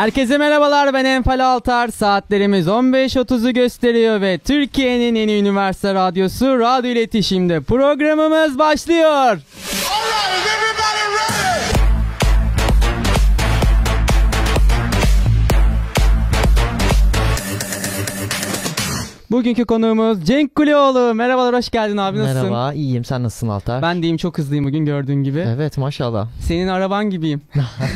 Herkese merhabalar ben Enfal Altar. Saatlerimiz 15.30'u gösteriyor ve Türkiye'nin yeni üniversite radyosu Radyo İletişim'de programımız başlıyor. Allah'ım Bugünkü konuğumuz Cenk Kuleoğlu. Merhabalar, hoş geldin abi. Nasılsın? Merhaba, iyiyim. Sen nasılsın Altar? Ben deyim çok hızlıyım bugün gördüğün gibi. Evet, maşallah. Senin araban gibiyim.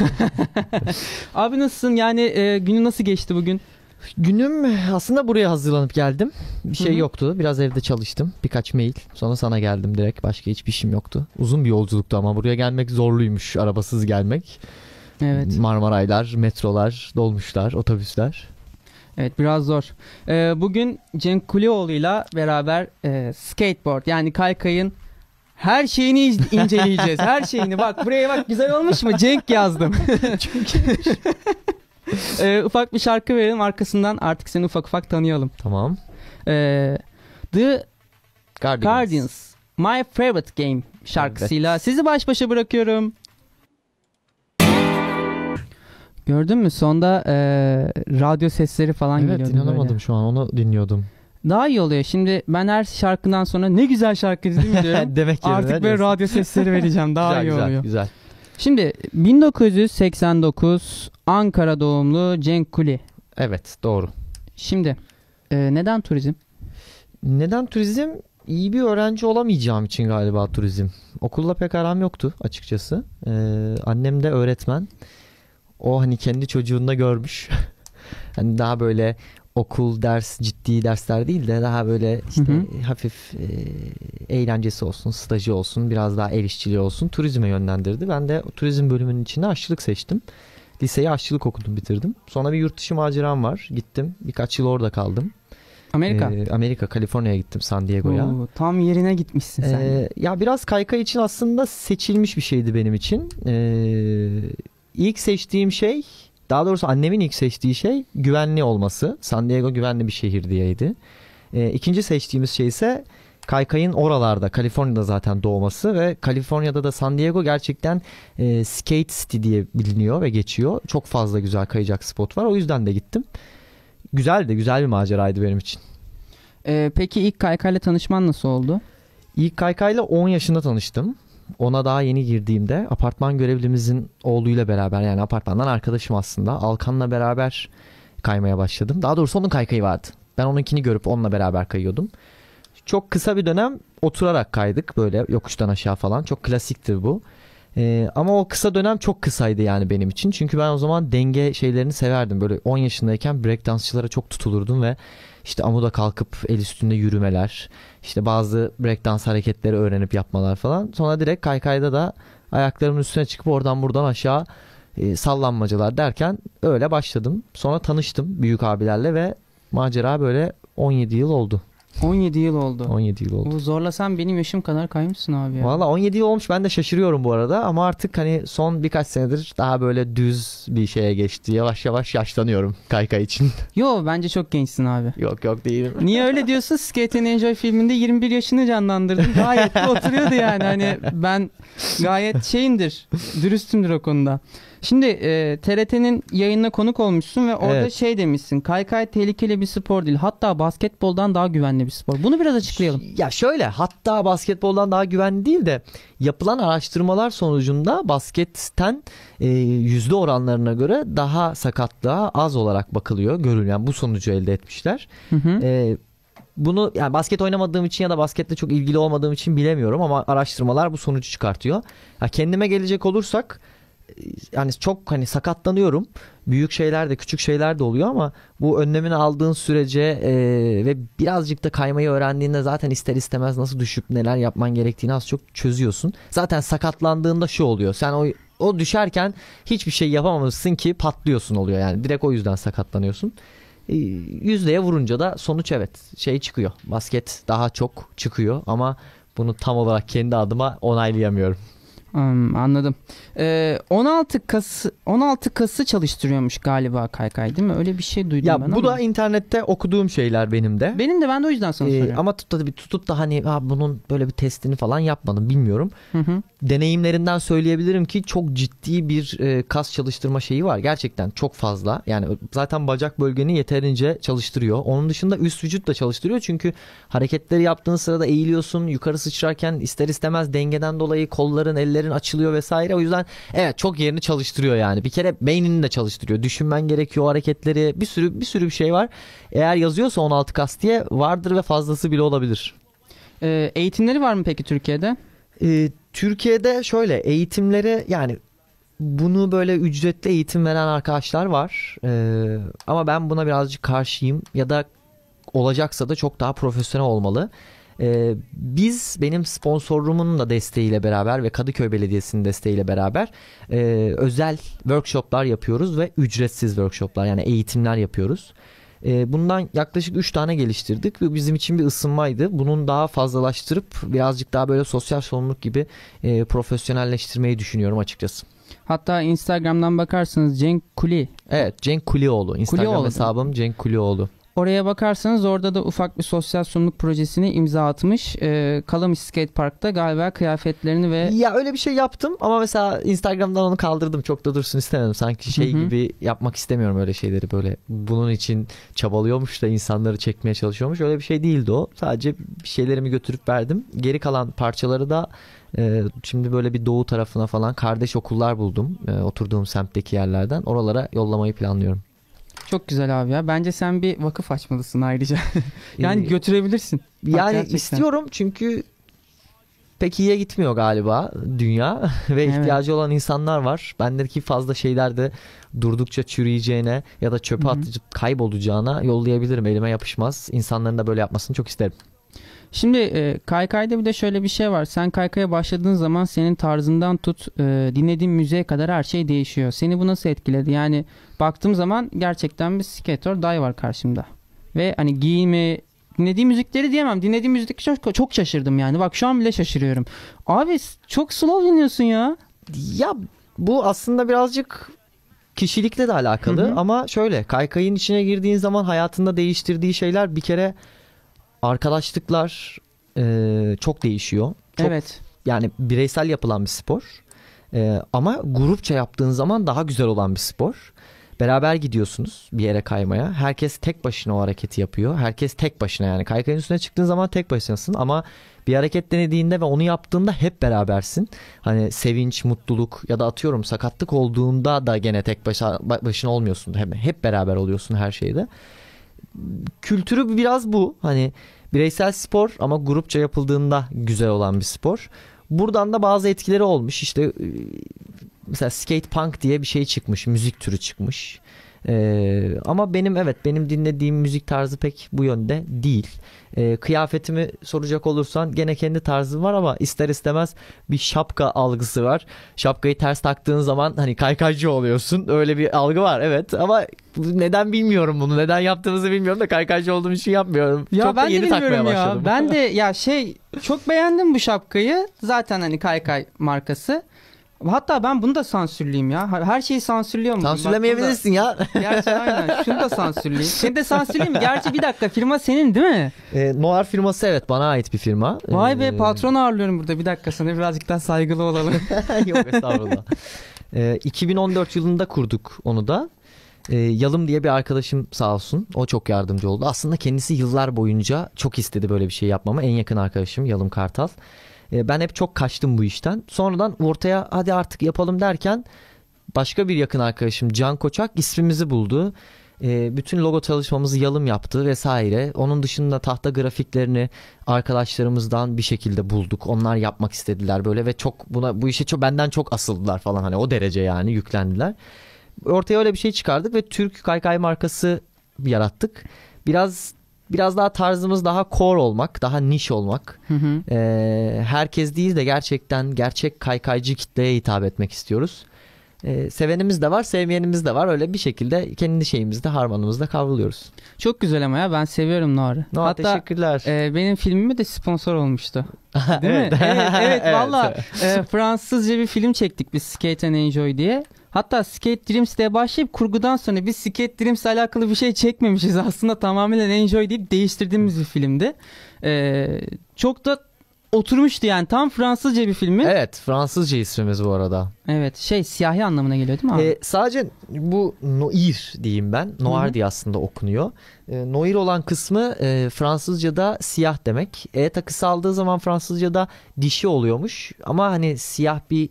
abi nasılsın? Yani e, günü nasıl geçti bugün? Günüm aslında buraya hazırlanıp geldim. Bir şey Hı-hı. yoktu. Biraz evde çalıştım. Birkaç mail. Sonra sana geldim direkt. Başka hiçbir işim yoktu. Uzun bir yolculuktu ama buraya gelmek zorluymuş arabasız gelmek. Evet. Marmaraylar, metrolar, dolmuşlar, otobüsler. Evet biraz zor. Ee, bugün Cem ile beraber e, skateboard yani kaykayın her şeyini inceleyeceğiz. Her şeyini bak buraya bak güzel olmuş mu? Cenk yazdım. ee, ufak bir şarkı verelim arkasından artık seni ufak ufak tanıyalım. Tamam. Ee, The Guardians. Guardians My Favorite Game şarkısıyla evet. sizi baş başa bırakıyorum. Gördün mü? Sonda e, radyo sesleri falan evet, geliyordu. Evet inanamadım böyle. şu an onu dinliyordum. Daha iyi oluyor. Şimdi ben her şarkından sonra ne güzel şarkı dedim diyorum. Demek ki Artık böyle radyo sesleri vereceğim. Daha güzel, iyi güzel, oluyor. Güzel. Şimdi 1989 Ankara doğumlu Cenk Kuli. Evet doğru. Şimdi e, neden turizm? Neden turizm? iyi bir öğrenci olamayacağım için galiba turizm. Okulla pek aram yoktu açıkçası. Ee, annem de öğretmen o hani kendi çocuğunda görmüş. hani daha böyle okul ders ciddi dersler değil de daha böyle işte hı hı. hafif e, eğlencesi olsun, stajı olsun, biraz daha el işçiliği olsun turizme yönlendirdi. Ben de turizm bölümünün içinde aşçılık seçtim. Liseyi aşçılık okudum, bitirdim. Sonra bir yurt dışı maceram var. Gittim. Birkaç yıl orada kaldım. Amerika. Ee, Amerika, Kaliforniya'ya gittim San Diego'ya. Oo, tam yerine gitmişsin sen. Ee, ya biraz kayka için aslında seçilmiş bir şeydi benim için. Ee, ilk seçtiğim şey daha doğrusu annemin ilk seçtiği şey güvenli olması. San Diego güvenli bir şehir diyeydi. E, İkinci seçtiğimiz şey ise Kaykay'ın oralarda Kaliforniya'da zaten doğması ve Kaliforniya'da da San Diego gerçekten e, skate city diye biliniyor ve geçiyor. Çok fazla güzel kayacak spot var. O yüzden de gittim. Güzel de güzel bir maceraydı benim için. Ee, peki ilk Kaykay'la tanışman nasıl oldu? İlk Kaykay'la 10 yaşında tanıştım ona daha yeni girdiğimde apartman görevlimizin oğluyla beraber yani apartmandan arkadaşım aslında Alkan'la beraber kaymaya başladım. Daha doğrusu onun kaykayı vardı. Ben onunkini görüp onunla beraber kayıyordum. Çok kısa bir dönem oturarak kaydık böyle yokuştan aşağı falan. Çok klasiktir bu. Ee, ama o kısa dönem çok kısaydı yani benim için. Çünkü ben o zaman denge şeylerini severdim. Böyle 10 yaşındayken breakdansçılara çok tutulurdum ve işte amuda kalkıp el üstünde yürümeler, işte bazı breakdance hareketleri öğrenip yapmalar falan. Sonra direkt kaykayda da ayaklarımın üstüne çıkıp oradan buradan aşağı e, sallanmacalar derken öyle başladım. Sonra tanıştım büyük abilerle ve macera böyle 17 yıl oldu. 17 yıl oldu. 17 yıl oldu. Bu zorlasan benim yaşım kadar kaymışsın abi ya. Valla 17 yıl olmuş ben de şaşırıyorum bu arada ama artık hani son birkaç senedir daha böyle düz bir şeye geçti. Yavaş yavaş yaşlanıyorum kayka için. Yo bence çok gençsin abi. Yok yok değilim. Niye öyle diyorsun? Skating Enjoy filminde 21 yaşını canlandırdım. Gayet oturuyordu yani. Hani ben gayet şeyimdir. Dürüstümdür o konuda. Şimdi e, TRT'nin yayınına konuk olmuşsun ve orada evet. şey demişsin. Kaykay tehlikeli bir spor değil. Hatta basketboldan daha güvenli bir spor. Bunu biraz açıklayalım. Ya şöyle hatta basketboldan daha güvenli değil de yapılan araştırmalar sonucunda basketten e, yüzde oranlarına göre daha sakatlığa az olarak bakılıyor. Görülen bu sonucu elde etmişler. Hı hı. E, bunu yani basket oynamadığım için ya da basketle çok ilgili olmadığım için bilemiyorum ama araştırmalar bu sonucu çıkartıyor. Ya kendime gelecek olursak yani çok hani sakatlanıyorum. Büyük şeyler de küçük şeyler de oluyor ama bu önlemini aldığın sürece e, ve birazcık da kaymayı öğrendiğinde zaten ister istemez nasıl düşüp neler yapman gerektiğini az çok çözüyorsun. Zaten sakatlandığında şu oluyor. Sen o o düşerken hiçbir şey yapamamışsın ki patlıyorsun oluyor yani. Direkt o yüzden sakatlanıyorsun. E, yüzdeye vurunca da sonuç evet şey çıkıyor. Basket daha çok çıkıyor ama bunu tam olarak kendi adıma onaylayamıyorum. Hmm, anladım. Ee, 16 kası 16 Kas'ı çalıştırıyormuş galiba Kaykay değil mi? Öyle bir şey duydum ya, ben. Ya bu ama. da internette okuduğum şeyler benim de. Benim de ben de o yüzden sana ee, soruyorum. Ama tutup, tutup da hani ha, bunun böyle bir testini falan yapmadım bilmiyorum. Hı hı. Deneyimlerinden söyleyebilirim ki çok ciddi bir e, kas çalıştırma şeyi var. Gerçekten çok fazla. Yani zaten bacak bölgeni yeterince çalıştırıyor. Onun dışında üst vücut da çalıştırıyor. Çünkü hareketleri yaptığın sırada eğiliyorsun. Yukarı sıçrarken ister istemez dengeden dolayı kolların, ellerin gözlerin açılıyor vesaire. O yüzden evet çok yerini çalıştırıyor yani. Bir kere beynini de çalıştırıyor. Düşünmen gerekiyor hareketleri. Bir sürü bir sürü bir şey var. Eğer yazıyorsa 16 kas diye vardır ve fazlası bile olabilir. E, eğitimleri var mı peki Türkiye'de? E, Türkiye'de şöyle eğitimleri yani bunu böyle ücretli eğitim veren arkadaşlar var. Ee, ama ben buna birazcık karşıyım ya da olacaksa da çok daha profesyonel olmalı. Ee, biz benim sponsorumun da desteğiyle beraber ve Kadıköy Belediyesi'nin desteğiyle beraber e, özel workshoplar yapıyoruz ve ücretsiz workshoplar yani eğitimler yapıyoruz. E, bundan yaklaşık 3 tane geliştirdik. Bu bizim için bir ısınmaydı. Bunun daha fazlalaştırıp birazcık daha böyle sosyal sorumluluk gibi e, profesyonelleştirmeyi düşünüyorum açıkçası. Hatta Instagram'dan bakarsanız Cenk Kuli. Evet Cenk Kulioğlu. Instagram Kulioğlu. hesabım Cenk Kulioğlu. Oraya bakarsanız orada da ufak bir sosyal sorumluluk projesini imza atmış. E, Kalamış Skate Park'ta galiba kıyafetlerini ve... Ya öyle bir şey yaptım ama mesela Instagram'dan onu kaldırdım. Çok da dursun istemedim. Sanki şey Hı-hı. gibi yapmak istemiyorum öyle şeyleri böyle. Bunun için çabalıyormuş da insanları çekmeye çalışıyormuş. Öyle bir şey değildi o. Sadece bir şeylerimi götürüp verdim. Geri kalan parçaları da ee, şimdi böyle bir doğu tarafına falan kardeş okullar buldum. Ee, oturduğum semtteki yerlerden. Oralara yollamayı planlıyorum. Çok güzel abi ya. Bence sen bir vakıf açmalısın ayrıca. yani ee, götürebilirsin. yani gerçekten. istiyorum çünkü pek iyiye gitmiyor galiba dünya ve evet. ihtiyacı olan insanlar var. Bendeki fazla şeyler de durdukça çürüyeceğine ya da çöpe Hı-hı. atıp kaybolacağına yollayabilirim. Elime yapışmaz. İnsanların da böyle yapmasını çok isterim. Şimdi e, kaykayda bir de şöyle bir şey var. Sen kaykaya başladığın zaman senin tarzından tut e, dinlediğin müziğe kadar her şey değişiyor. Seni bu nasıl etkiledi? Yani baktığım zaman gerçekten bir skater day var karşımda. Ve hani giyimi, dinlediğim müzikleri diyemem. Dinlediğim müzik çok, çok şaşırdım yani. Bak şu an bile şaşırıyorum. Abi çok slow dinliyorsun ya. Ya bu aslında birazcık kişilikle de alakalı hı hı. ama şöyle kaykayın içine girdiğin zaman hayatında değiştirdiği şeyler bir kere arkadaşlıklar e, çok değişiyor. Çok, evet. Yani bireysel yapılan bir spor. E, ama grupça yaptığın zaman daha güzel olan bir spor. Beraber gidiyorsunuz bir yere kaymaya. Herkes tek başına o hareketi yapıyor. Herkes tek başına yani. Kaykayın üstüne çıktığın zaman tek başınasın ama bir hareket denediğinde ve onu yaptığında hep berabersin. Hani sevinç, mutluluk ya da atıyorum sakatlık olduğunda da gene tek başa, başına olmuyorsun. Hep, hep beraber oluyorsun her şeyde kültürü biraz bu. Hani bireysel spor ama grupça yapıldığında güzel olan bir spor. Buradan da bazı etkileri olmuş. İşte e, mesela skate punk diye bir şey çıkmış, müzik türü çıkmış. Ee, ama benim evet benim dinlediğim müzik tarzı pek bu yönde değil. Ee, kıyafetimi soracak olursan gene kendi tarzım var ama ister istemez bir şapka algısı var. Şapkayı ters taktığın zaman hani kaykaycı oluyorsun. Öyle bir algı var evet ama neden bilmiyorum bunu. Neden yaptığımızı bilmiyorum da kaykaycı olduğum için yapmıyorum. Ya çok ben yeni de takmaya ya. başladım. Ben de ya şey çok beğendim bu şapkayı. Zaten hani kaykay markası. Hatta ben bunu da sansürleyeyim ya. Her şeyi sansürlüyorum. Sansürlemeyebilirsin ya. Gerçi aynen. Şunu da sansürleyeyim. Seni de sansürleyeyim. Gerçi bir dakika firma senin değil mi? E, Noir firması evet bana ait bir firma. Vay be e, patron ağırlıyorum burada. Bir dakika sana birazcık daha saygılı olalım. Yok estağfurullah. e, 2014 yılında kurduk onu da. E, Yalım diye bir arkadaşım sağ olsun. O çok yardımcı oldu. Aslında kendisi yıllar boyunca çok istedi böyle bir şey yapmamı. En yakın arkadaşım Yalım Kartal. Ee, ben hep çok kaçtım bu işten. Sonradan ortaya hadi artık yapalım derken başka bir yakın arkadaşım Can Koçak ismimizi buldu. Ee, bütün logo çalışmamızı yalım yaptı vesaire. Onun dışında tahta grafiklerini arkadaşlarımızdan bir şekilde bulduk. Onlar yapmak istediler böyle ve çok buna bu işe çok benden çok asıldılar falan hani o derece yani yüklendiler. Ortaya öyle bir şey çıkardık ve Türk Kaykay markası yarattık. Biraz biraz daha tarzımız daha core olmak, daha niş olmak. Hı hı. E, herkes değil de gerçekten gerçek kaykaycı kitleye hitap etmek istiyoruz. E, sevenimiz de var, sevmeyenimiz de var. Öyle bir şekilde kendi şeyimizde, harmanımızda kavruluyoruz. Çok güzel ama ya ben seviyorum Noah'ı. Noah Hatta, teşekkürler. E, benim filmime de sponsor olmuştu. Değil evet. mi? evet, evet, evet. valla e, Fransızca bir film çektik biz Skate and Enjoy diye. Hatta Skate Dreams başlayıp kurgudan sonra biz Skate Dreams'le alakalı bir şey çekmemişiz. Aslında tamamen Enjoy deyip değiştirdiğimiz bir filmdi. Ee, çok da oturmuştu yani tam Fransızca bir filmi. Evet Fransızca ismimiz bu arada. Evet şey siyahi anlamına geliyor değil mi abi? Ee, sadece bu noir diyeyim ben. Noir Hı-hı. diye aslında okunuyor. E, noir olan kısmı e, Fransızca'da siyah demek. E takısı aldığı zaman Fransızca'da dişi oluyormuş. Ama hani siyah bir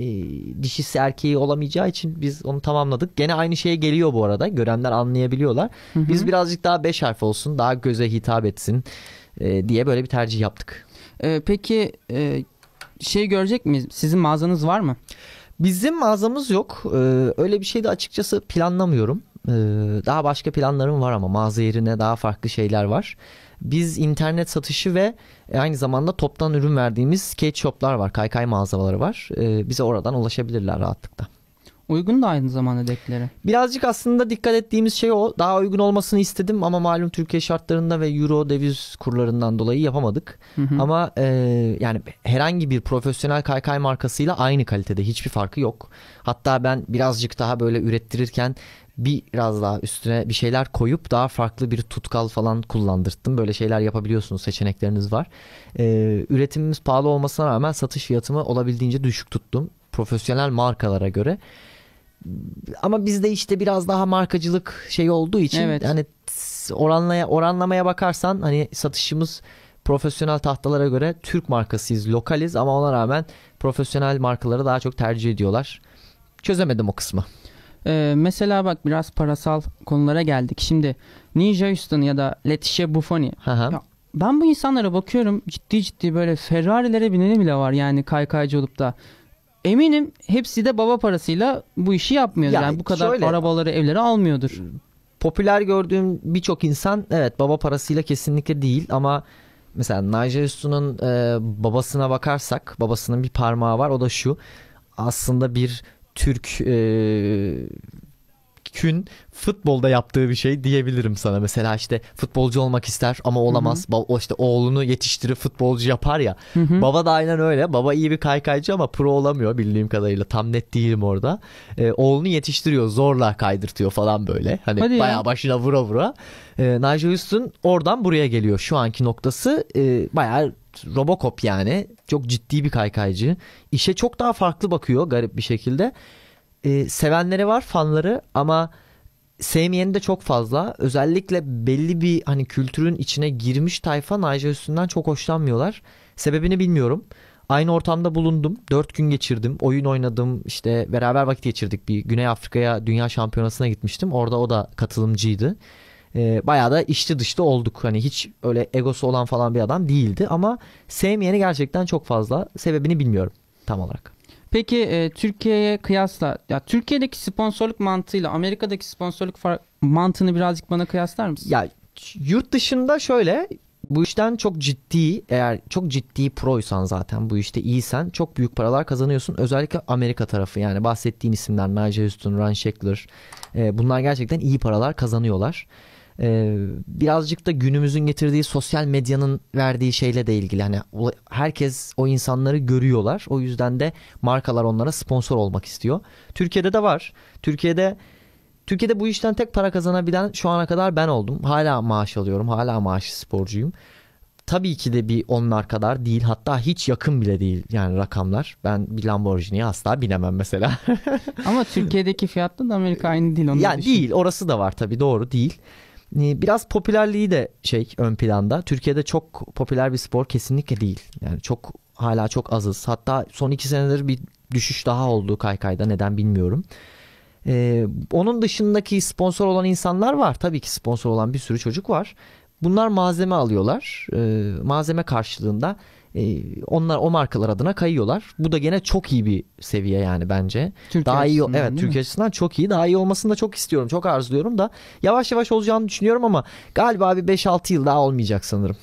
e, dişisi erkeği olamayacağı için biz onu tamamladık. Gene aynı şeye geliyor bu arada. Görenler anlayabiliyorlar. Hı hı. Biz birazcık daha beş harf olsun, daha göze hitap etsin e, diye böyle bir tercih yaptık. Ee, e, peki şey görecek miyiz? Sizin mağazanız var mı? Bizim mağazamız yok. Ee, öyle bir şey de açıkçası planlamıyorum. daha başka planlarım var ama mağaza yerine daha farklı şeyler var. Biz internet satışı ve e, aynı zamanda toptan ürün verdiğimiz skate shoplar var. Kaykay mağazaları var. E, bize oradan ulaşabilirler rahatlıkla. Uygun da aynı zamanda dekleri. Birazcık aslında dikkat ettiğimiz şey o. Daha uygun olmasını istedim ama malum Türkiye şartlarında ve Euro döviz kurlarından dolayı yapamadık. Hı hı. Ama e, yani herhangi bir profesyonel kaykay markasıyla aynı kalitede hiçbir farkı yok. Hatta ben birazcık daha böyle ürettirirken biraz daha üstüne bir şeyler koyup daha farklı bir tutkal falan kullandırttım. Böyle şeyler yapabiliyorsunuz seçenekleriniz var. Ee, üretimimiz pahalı olmasına rağmen satış fiyatımı olabildiğince düşük tuttum. Profesyonel markalara göre ama bizde işte biraz daha markacılık şey olduğu için evet. hani oranlaya oranlamaya bakarsan hani satışımız profesyonel tahtalara göre Türk markasıyız, lokaliz ama ona rağmen profesyonel markaları daha çok tercih ediyorlar. Çözemedim o kısmı. Ee, mesela bak biraz parasal konulara geldik. Şimdi Ninja Houston ya da Leticia Buffoni. ben bu insanlara bakıyorum ciddi ciddi böyle Ferrari'lere bineni bile var yani kaykaycı olup da. Eminim hepsi de baba parasıyla bu işi yapmıyor. Yani, yani bu kadar şöyle, arabaları, evleri almıyordur. Popüler gördüğüm birçok insan evet baba parasıyla kesinlikle değil ama mesela Nigel üstünün e, babasına bakarsak babasının bir parmağı var o da şu aslında bir Türk e, Kün futbolda yaptığı bir şey diyebilirim sana. Mesela işte futbolcu olmak ister ama olamaz. Hı hı. işte oğlunu yetiştirip futbolcu yapar ya. Hı hı. Baba da aynen öyle. Baba iyi bir kaykaycı ama pro olamıyor bildiğim kadarıyla. Tam net değilim orada. Ee, oğlunu yetiştiriyor zorla kaydırtıyor falan böyle. Hani Hadi bayağı ya. başına vura vura. Ee, Nigel Houston oradan buraya geliyor. Şu anki noktası e, bayağı Robocop yani. Çok ciddi bir kaykaycı. İşe çok daha farklı bakıyor garip bir şekilde e, sevenleri var fanları ama sevmeyeni de çok fazla. Özellikle belli bir hani kültürün içine girmiş tayfa Naja üstünden çok hoşlanmıyorlar. Sebebini bilmiyorum. Aynı ortamda bulundum. Dört gün geçirdim. Oyun oynadım. İşte beraber vakit geçirdik. Bir Güney Afrika'ya dünya şampiyonasına gitmiştim. Orada o da katılımcıydı. E, bayağı da içli dışlı olduk. Hani hiç öyle egosu olan falan bir adam değildi. Ama sevmeyeni gerçekten çok fazla. Sebebini bilmiyorum tam olarak. Peki e, Türkiye'ye kıyasla ya Türkiye'deki sponsorluk mantığıyla Amerika'daki sponsorluk mantığını birazcık bana kıyaslar mısın? Ya yurt dışında şöyle bu işten çok ciddi eğer çok ciddi proysan zaten bu işte iyisen çok büyük paralar kazanıyorsun. Özellikle Amerika tarafı yani bahsettiğin isimler Nigel Houston, Ryan Shackler e, bunlar gerçekten iyi paralar kazanıyorlar. Ee, birazcık da günümüzün getirdiği sosyal medyanın verdiği şeyle de ilgili. Hani herkes o insanları görüyorlar. O yüzden de markalar onlara sponsor olmak istiyor. Türkiye'de de var. Türkiye'de Türkiye'de bu işten tek para kazanabilen şu ana kadar ben oldum. Hala maaş alıyorum. Hala maaşlı sporcuyum. Tabii ki de bir onlar kadar değil. Hatta hiç yakın bile değil yani rakamlar. Ben bir Lamborghini'ye asla binemem mesela. Ama Türkiye'deki fiyatla da Amerika aynı değil. Onu yani değil. Orası da var tabii doğru değil. Ee, biraz popülerliği de şey ön planda. Türkiye'de çok popüler bir spor kesinlikle değil. Yani çok hala çok azız. Hatta son iki senedir bir düşüş daha oldu kaykayda neden bilmiyorum. Ee, onun dışındaki sponsor olan insanlar var. Tabii ki sponsor olan bir sürü çocuk var. Bunlar malzeme alıyorlar. Ee, malzeme karşılığında ee, onlar o markalar adına kayıyorlar. Bu da gene çok iyi bir seviye yani bence. Türkiye daha iyi evet Türkiye açısından çok iyi. Daha iyi olmasını da çok istiyorum. Çok arzuluyorum da yavaş yavaş olacağını düşünüyorum ama galiba bir 5-6 yıl daha olmayacak sanırım.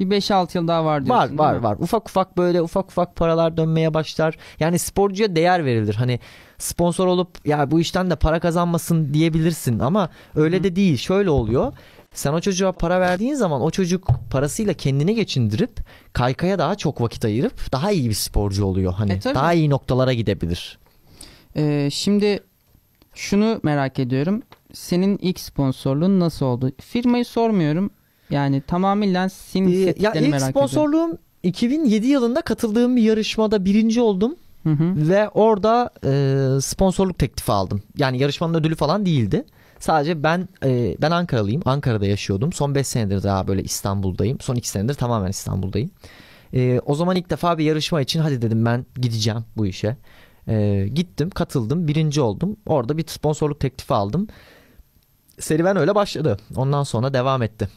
Bir 5-6 yıl daha var diyorsun. Var var var. Ufak ufak böyle ufak ufak paralar dönmeye başlar. Yani sporcuya değer verilir. Hani sponsor olup ya bu işten de para kazanmasın diyebilirsin ama öyle Hı. de değil. Şöyle oluyor. Sen o çocuğa para verdiğin zaman o çocuk parasıyla kendini geçindirip kaykaya daha çok vakit ayırıp daha iyi bir sporcu oluyor. Hani e, daha iyi noktalara gidebilir. Ee, şimdi şunu merak ediyorum. Senin ilk sponsorluğun nasıl oldu? Firmayı sormuyorum. Yani tamamıyla senin ee, ya ilk merak sponsorluğum 2007 yılında katıldığım bir yarışmada birinci oldum. Hı hı. Ve orada e, sponsorluk teklifi aldım. Yani yarışmanın ödülü falan değildi. Sadece ben e, ben Ankaralıyım. Ankara'da yaşıyordum. Son 5 senedir daha böyle İstanbul'dayım. Son 2 senedir tamamen İstanbul'dayım. E, o zaman ilk defa bir yarışma için hadi dedim ben gideceğim bu işe. E, gittim, katıldım, birinci oldum. Orada bir sponsorluk teklifi aldım. Serüven öyle başladı. Ondan sonra devam etti.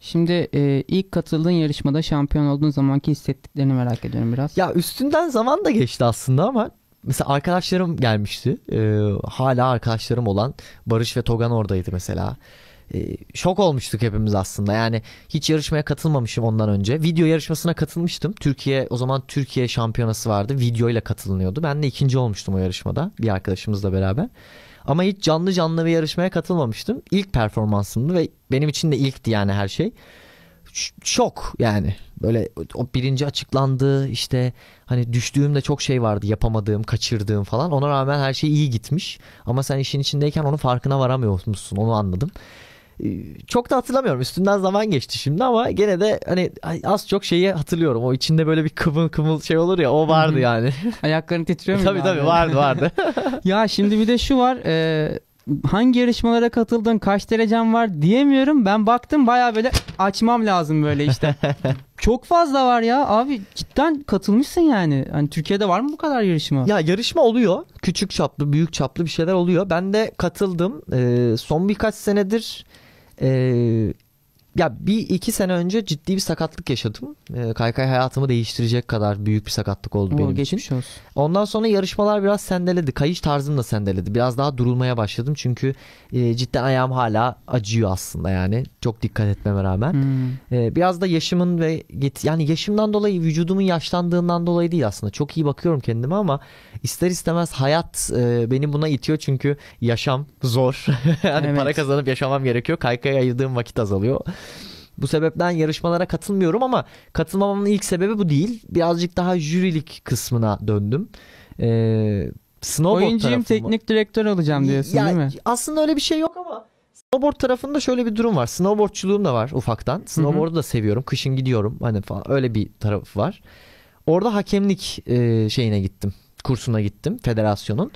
Şimdi e, ilk katıldığın yarışmada şampiyon olduğun zamanki hissettiklerini merak ediyorum biraz. Ya üstünden zaman da geçti aslında ama mesela arkadaşlarım gelmişti. E, hala arkadaşlarım olan Barış ve Togan oradaydı mesela. Ee, şok olmuştuk hepimiz aslında. Yani hiç yarışmaya katılmamışım ondan önce. Video yarışmasına katılmıştım. Türkiye o zaman Türkiye şampiyonası vardı. Video ile katılınıyordu. Ben de ikinci olmuştum o yarışmada bir arkadaşımızla beraber. Ama hiç canlı canlı bir yarışmaya katılmamıştım. İlk performansımdı ve benim için de ilkti yani her şey şok yani böyle o birinci açıklandı işte hani düştüğümde çok şey vardı yapamadığım kaçırdığım falan ona rağmen her şey iyi gitmiş ama sen işin içindeyken onun farkına varamıyormuşsun onu anladım ee, çok da hatırlamıyorum üstünden zaman geçti şimdi ama gene de hani az çok şeyi hatırlıyorum o içinde böyle bir kımıl kımıl şey olur ya o vardı yani ayaklarını titriyor mu tabii tabii vardı vardı ya şimdi bir de şu var eee hangi yarışmalara katıldın, kaç derecen var diyemiyorum. Ben baktım baya böyle açmam lazım böyle işte. Çok fazla var ya abi cidden katılmışsın yani. Hani Türkiye'de var mı bu kadar yarışma? Ya yarışma oluyor. Küçük çaplı, büyük çaplı bir şeyler oluyor. Ben de katıldım. Ee, son birkaç senedir e, ya bir iki sene önce ciddi bir sakatlık yaşadım. E, kaykay hayatımı değiştirecek kadar büyük bir sakatlık oldu Oo, benim geçmiş için. Olsun. Ondan sonra yarışmalar biraz sendeledi. Kayış tarzım da sendeledi. Biraz daha durulmaya başladım çünkü e, cidden ayağım hala acıyor aslında yani. Çok dikkat etmeme rağmen. Hmm. E, biraz da yaşımın ve yani yaşımdan dolayı vücudumun yaşlandığından dolayı değil aslında. Çok iyi bakıyorum kendime ama ister istemez hayat e, beni buna itiyor çünkü yaşam zor. yani evet. para kazanıp yaşamam gerekiyor. Kaykaya ayırdığım vakit azalıyor. Bu sebepten yarışmalara katılmıyorum ama katılmamamın ilk sebebi bu değil. Birazcık daha jürilik kısmına döndüm. Ee, snowboard Oyuncuyum teknik direktör olacağım diyorsun ya, değil mi? Aslında öyle bir şey yok ama Snowboard tarafında şöyle bir durum var. Snowboardçuluğum da var ufaktan. Snowboard'u da seviyorum. Kışın gidiyorum hani falan öyle bir tarafı var. Orada hakemlik e, şeyine gittim. Kursuna gittim federasyonun.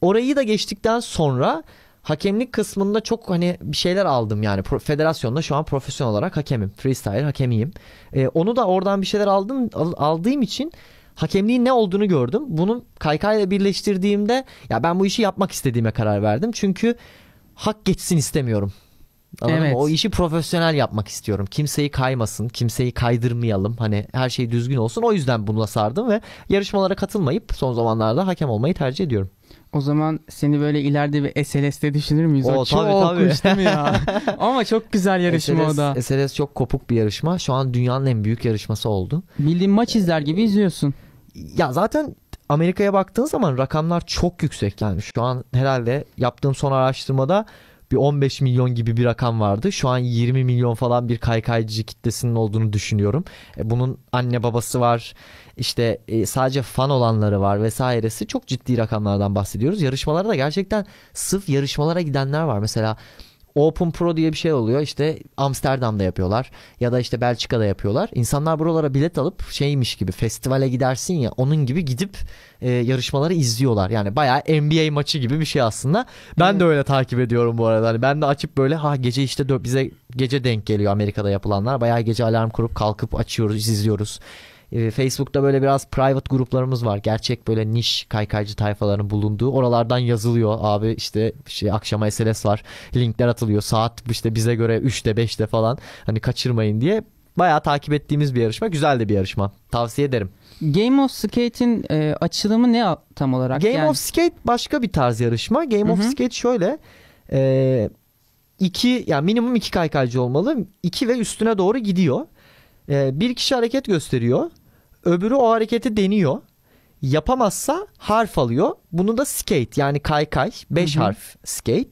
Orayı da geçtikten sonra hakemlik kısmında çok hani bir şeyler aldım yani. federasyonda şu an profesyonel olarak hakemim. Freestyle hakemiyim. E, onu da oradan bir şeyler aldım al, aldığım için hakemliğin ne olduğunu gördüm. Bunun kaykayla birleştirdiğimde ya ben bu işi yapmak istediğime karar verdim. Çünkü hak geçsin istemiyorum. evet. O işi profesyonel yapmak istiyorum. Kimseyi kaymasın, kimseyi kaydırmayalım. Hani her şey düzgün olsun. O yüzden bununla sardım ve yarışmalara katılmayıp son zamanlarda hakem olmayı tercih ediyorum. O zaman seni böyle ileride bir SLS'de düşünür müyüz? Oo, o çok tabii, değil mi ya? Ama çok güzel yarışma SLS, o da. SLS çok kopuk bir yarışma. Şu an dünyanın en büyük yarışması oldu. Bildiğin maç izler gibi izliyorsun. Ya zaten Amerika'ya baktığın zaman rakamlar çok yüksek. Yani şu an herhalde yaptığım son araştırmada bir 15 milyon gibi bir rakam vardı. Şu an 20 milyon falan bir kaykaycı kitlesinin olduğunu düşünüyorum. E, bunun anne babası var. İşte e, sadece fan olanları var vesairesi. Çok ciddi rakamlardan bahsediyoruz. Yarışmalara da gerçekten sıf yarışmalara gidenler var. Mesela Open Pro diye bir şey oluyor. İşte Amsterdam'da yapıyorlar ya da işte Belçika'da yapıyorlar. İnsanlar buralara bilet alıp şeymiş gibi festivale gidersin ya onun gibi gidip e, yarışmaları izliyorlar. Yani bayağı NBA maçı gibi bir şey aslında. Ben de hmm. öyle takip ediyorum bu arada. Hani ben de açıp böyle ha gece işte bize gece denk geliyor Amerika'da yapılanlar. Bayağı gece alarm kurup kalkıp açıyoruz, izliyoruz. Ee, Facebook'ta böyle biraz private gruplarımız var. Gerçek böyle niş kaykaycı tayfaların bulunduğu. Oralardan yazılıyor abi işte şey, akşama SMS var. Linkler atılıyor. Saat işte bize göre 3'te 5'te falan. Hani kaçırmayın diye. Bayağı takip ettiğimiz bir yarışma. Güzel de bir yarışma. Tavsiye ederim. Game of Skate'in e, açılımı ne tam olarak? Game yani... of Skate başka bir tarz yarışma. Game Hı-hı. of Skate şöyle. E, iki yani minimum iki kaykaycı olmalı. İki ve üstüne doğru gidiyor. E, bir kişi hareket gösteriyor. Öbürü o hareketi deniyor. Yapamazsa harf alıyor. Bunu da skate yani kaykay 5 harf skate.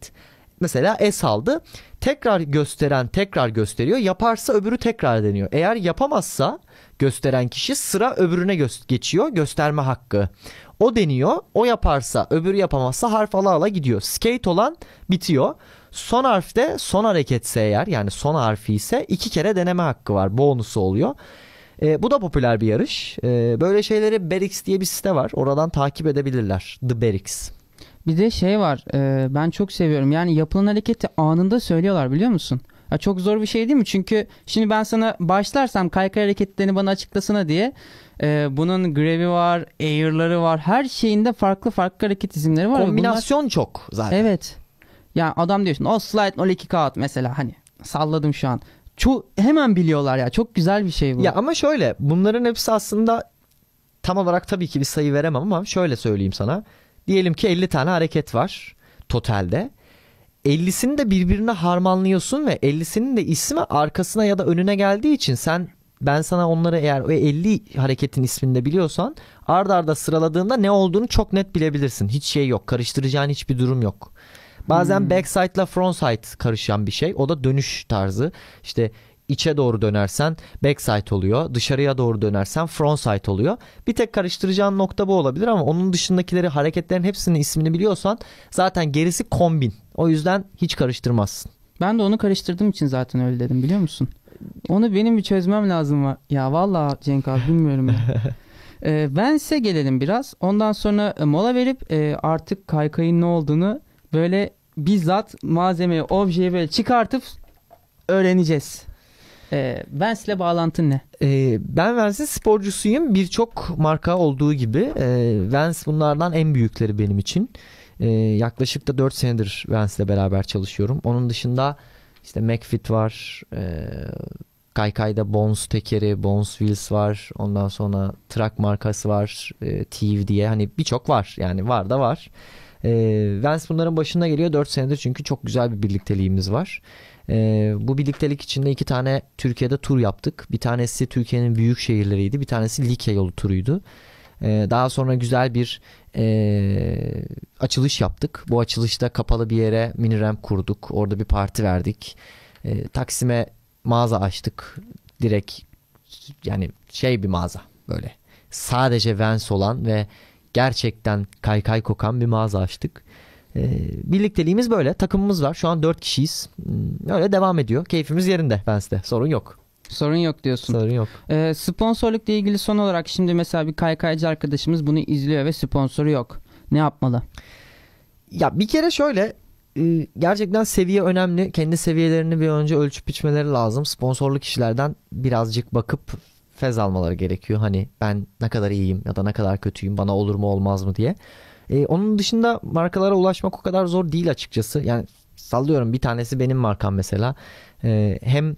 Mesela S aldı. Tekrar gösteren tekrar gösteriyor. Yaparsa öbürü tekrar deniyor. Eğer yapamazsa gösteren kişi sıra öbürüne gö- geçiyor. Gösterme hakkı. O deniyor. O yaparsa öbürü yapamazsa harf ala ala gidiyor. Skate olan bitiyor. Son harfte son hareketse eğer yani son harfi ise iki kere deneme hakkı var. Bonusu oluyor. E, bu da popüler bir yarış. E, böyle şeyleri Berix diye bir site var. Oradan takip edebilirler. The Berix. Bir de şey var. E, ben çok seviyorum. Yani yapılan hareketi anında söylüyorlar biliyor musun? Ya çok zor bir şey değil mi? Çünkü şimdi ben sana başlarsam kaykay hareketlerini bana açıklasana diye e, bunun grevi var, air'ları var. Her şeyinde farklı farklı hareket isimleri var. Kombinasyon Bunlar... çok zaten. Evet. Yani adam diyorsun o oh, slide 02 kağıt mesela hani salladım şu an. Çok hemen biliyorlar ya. Çok güzel bir şey bu. Ya ama şöyle bunların hepsi aslında tam olarak tabii ki bir sayı veremem ama şöyle söyleyeyim sana. Diyelim ki 50 tane hareket var totalde. 50'sini de birbirine harmanlıyorsun ve 50'sinin de ismi arkasına ya da önüne geldiği için sen ben sana onları eğer o 50 hareketin ismini de biliyorsan ard arda sıraladığında ne olduğunu çok net bilebilirsin. Hiç şey yok. Karıştıracağın hiçbir durum yok. Bazen hmm. backside ile frontside karışan bir şey. O da dönüş tarzı. İşte içe doğru dönersen backside oluyor. Dışarıya doğru dönersen frontside oluyor. Bir tek karıştıracağın nokta bu olabilir ama onun dışındakileri hareketlerin hepsinin ismini biliyorsan zaten gerisi kombin. O yüzden hiç karıştırmazsın. Ben de onu karıştırdığım için zaten öyle dedim biliyor musun? Onu benim bir çözmem lazım var. Ya vallahi Cenk abi bilmiyorum ben. Ee, Vens'e gelelim biraz. Ondan sonra e, mola verip e, artık kaykayın ne olduğunu böyle bizzat malzemeyi, objeyi böyle çıkartıp öğreneceğiz. Ee, Vens'le bağlantın ne? Ee, ben Vens'in sporcusuyum. Birçok marka olduğu gibi e, ee, Vans bunlardan en büyükleri benim için. E, yaklaşık da 4 senedir Vens'le beraber çalışıyorum. Onun dışında işte McFit var, e, Kaykay'da Bones tekeri, Bones Wheels var. Ondan sonra Track markası var, e, TV diye hani birçok var. Yani var da var. E, Vance bunların başında geliyor 4 senedir çünkü çok güzel bir birlikteliğimiz var. E, bu birliktelik içinde iki tane Türkiye'de tur yaptık. Bir tanesi Türkiye'nin büyük şehirleriydi. Bir tanesi Likya yolu turuydu. E, daha sonra güzel bir e, açılış yaptık. Bu açılışta kapalı bir yere mini ramp kurduk. Orada bir parti verdik. E, Taksim'e mağaza açtık. Direkt yani şey bir mağaza böyle. Sadece Vans olan ve gerçekten kaykay kokan bir mağaza açtık. Ee, birlikteliğimiz böyle. Takımımız var. Şu an 4 kişiyiz. Hmm, öyle devam ediyor. Keyfimiz yerinde ben size. Sorun yok. Sorun yok diyorsun. Sorun yok. Ee, sponsorlukla ilgili son olarak şimdi mesela bir kaykaycı arkadaşımız bunu izliyor ve sponsoru yok. Ne yapmalı? Ya bir kere şöyle e, gerçekten seviye önemli. Kendi seviyelerini bir önce ölçüp biçmeleri lazım. Sponsorluk kişilerden birazcık bakıp fez almaları gerekiyor. Hani ben ne kadar iyiyim ya da ne kadar kötüyüm bana olur mu olmaz mı diye. E, onun dışında markalara ulaşmak o kadar zor değil açıkçası. Yani sallıyorum bir tanesi benim markam mesela. E, hem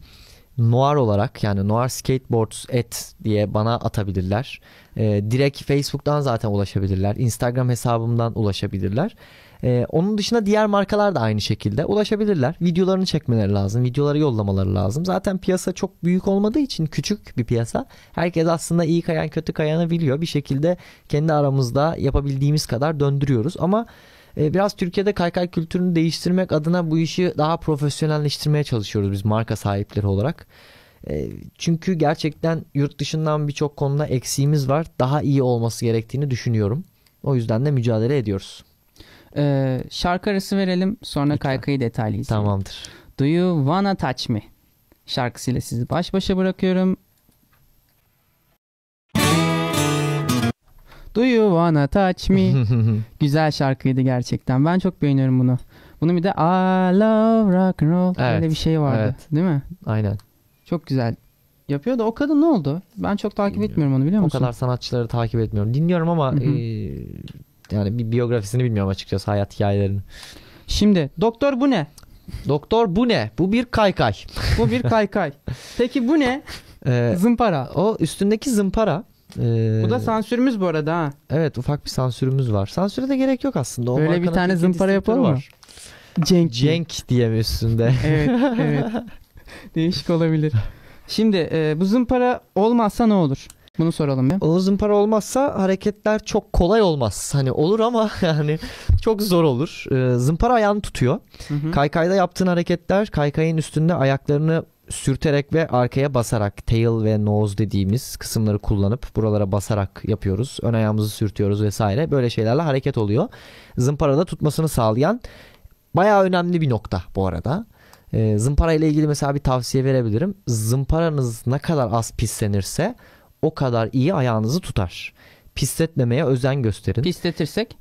Noir olarak yani Noir Skateboards et diye bana atabilirler. E, direkt Facebook'tan zaten ulaşabilirler. Instagram hesabımdan ulaşabilirler. E, onun dışında diğer markalar da aynı şekilde ulaşabilirler. Videolarını çekmeleri lazım. Videoları yollamaları lazım. Zaten piyasa çok büyük olmadığı için küçük bir piyasa. Herkes aslında iyi kayan kötü kayanı biliyor. Bir şekilde kendi aramızda yapabildiğimiz kadar döndürüyoruz. Ama e, biraz Türkiye'de kaykay kültürünü değiştirmek adına bu işi daha profesyonelleştirmeye çalışıyoruz biz marka sahipleri olarak. E, çünkü gerçekten yurt dışından birçok konuda eksiğimiz var. Daha iyi olması gerektiğini düşünüyorum. O yüzden de mücadele ediyoruz. Ee, şarkı arası verelim sonra Lütfen. kaykayı detaylı izleyelim. Tamamdır. Do You Wanna Touch Me şarkısıyla sizi baş başa bırakıyorum. Do you wanna touch me? Güzel şarkıydı gerçekten. Ben çok beğeniyorum bunu. Bunun bir de I love rock and roll evet. öyle bir şey vardı. Evet. Değil mi? Aynen. Çok güzel. Yapıyor da o kadın ne oldu? Ben çok takip bilmiyorum. etmiyorum onu biliyor musun? O kadar sanatçıları takip etmiyorum. Dinliyorum ama yani bir biyografisini bilmiyorum açıkçası hayat hikayelerini. Şimdi doktor bu ne? Doktor bu ne? Bu bir kaykay. Bu bir kaykay. Peki bu ne? Ee, zımpara. O üstündeki zımpara. Ee, bu da sansürümüz bu arada ha. Evet ufak bir sansürümüz var. Sansüre de gerek yok aslında. O Böyle bir tane zımpara yapalım mı? Cenk. Cenk diye mi üstünde? evet evet. Değişik olabilir. Şimdi e, bu zımpara olmazsa ne olur? Bunu soralım ya. Ağız zımpara olmazsa hareketler çok kolay olmaz. Hani olur ama yani çok zor olur. Ee, zımpara ayağını tutuyor. Hı hı. Kaykayda yaptığın hareketler kaykayın üstünde ayaklarını sürterek ve arkaya basarak tail ve nose dediğimiz kısımları kullanıp buralara basarak yapıyoruz. Ön ayağımızı sürtüyoruz vesaire. Böyle şeylerle hareket oluyor. Zımpara da tutmasını sağlayan bayağı önemli bir nokta bu arada. Ee, zımpara ile ilgili mesela bir tavsiye verebilirim. Zımparanız ne kadar az pislenirse o kadar iyi ayağınızı tutar. Pisletmemeye özen gösterin. Pisletirsek?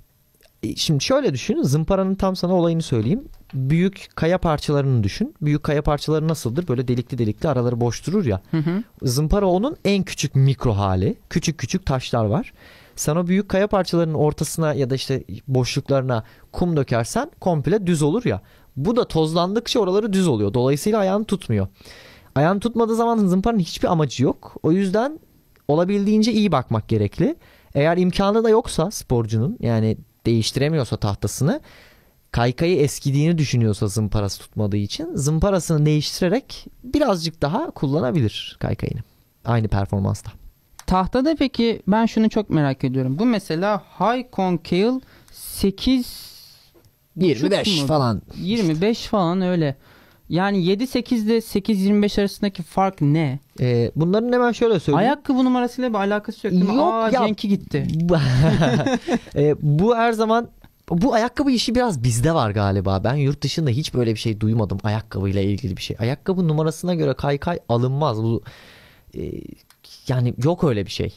E, şimdi şöyle düşünün, Zımparanın tam sana olayını söyleyeyim. Büyük kaya parçalarını düşün. Büyük kaya parçaları nasıldır? Böyle delikli delikli araları boş durur ya. Hı hı. Zımpara onun en küçük mikro hali. Küçük küçük taşlar var. Sen o büyük kaya parçalarının ortasına ya da işte boşluklarına kum dökersen komple düz olur ya. Bu da tozlandıkça oraları düz oluyor. Dolayısıyla ayağını tutmuyor. Ayağını tutmadığı zaman zımparanın hiçbir amacı yok. O yüzden olabildiğince iyi bakmak gerekli. Eğer imkanı da yoksa sporcunun yani değiştiremiyorsa tahtasını kaykayı eskidiğini düşünüyorsa zımparası tutmadığı için zımparasını değiştirerek birazcık daha kullanabilir kaykayını. Aynı performansta. Tahtada peki ben şunu çok merak ediyorum. Bu mesela High Concave 8 25 falan. 25 falan öyle. Yani 7-8'de 8-25 arasındaki fark ne? Ee, bunların hemen şöyle söyleyeyim. Ayakkabı numarasıyla bir alakası yok değil mi? Yok Aa, ya. Cenk'i gitti. ee, bu her zaman bu ayakkabı işi biraz bizde var galiba. Ben yurt dışında hiç böyle bir şey duymadım ayakkabıyla ilgili bir şey. Ayakkabı numarasına göre kaykay alınmaz. Bu e, yani yok öyle bir şey.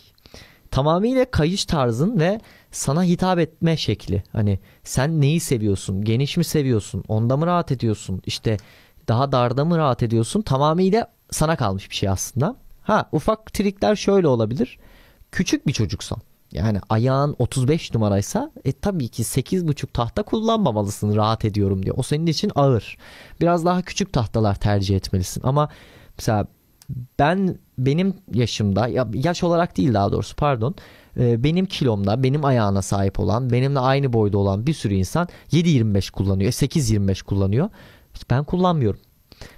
Tamamıyla kayış tarzın ve sana hitap etme şekli. Hani sen neyi seviyorsun? Geniş mi seviyorsun? Onda mı rahat ediyorsun? İşte daha darda mı rahat ediyorsun? Tamamıyla sana kalmış bir şey aslında. Ha ufak trikler şöyle olabilir. Küçük bir çocuksun. yani ayağın 35 numaraysa e, tabii ki 8.5 tahta kullanmamalısın rahat ediyorum diye. O senin için ağır. Biraz daha küçük tahtalar tercih etmelisin. Ama mesela ben benim yaşımda ya, yaş olarak değil daha doğrusu pardon e, benim kilomda benim ayağına sahip olan benimle aynı boyda olan bir sürü insan 7.25 kullanıyor 8.25 e, kullanıyor ben kullanmıyorum.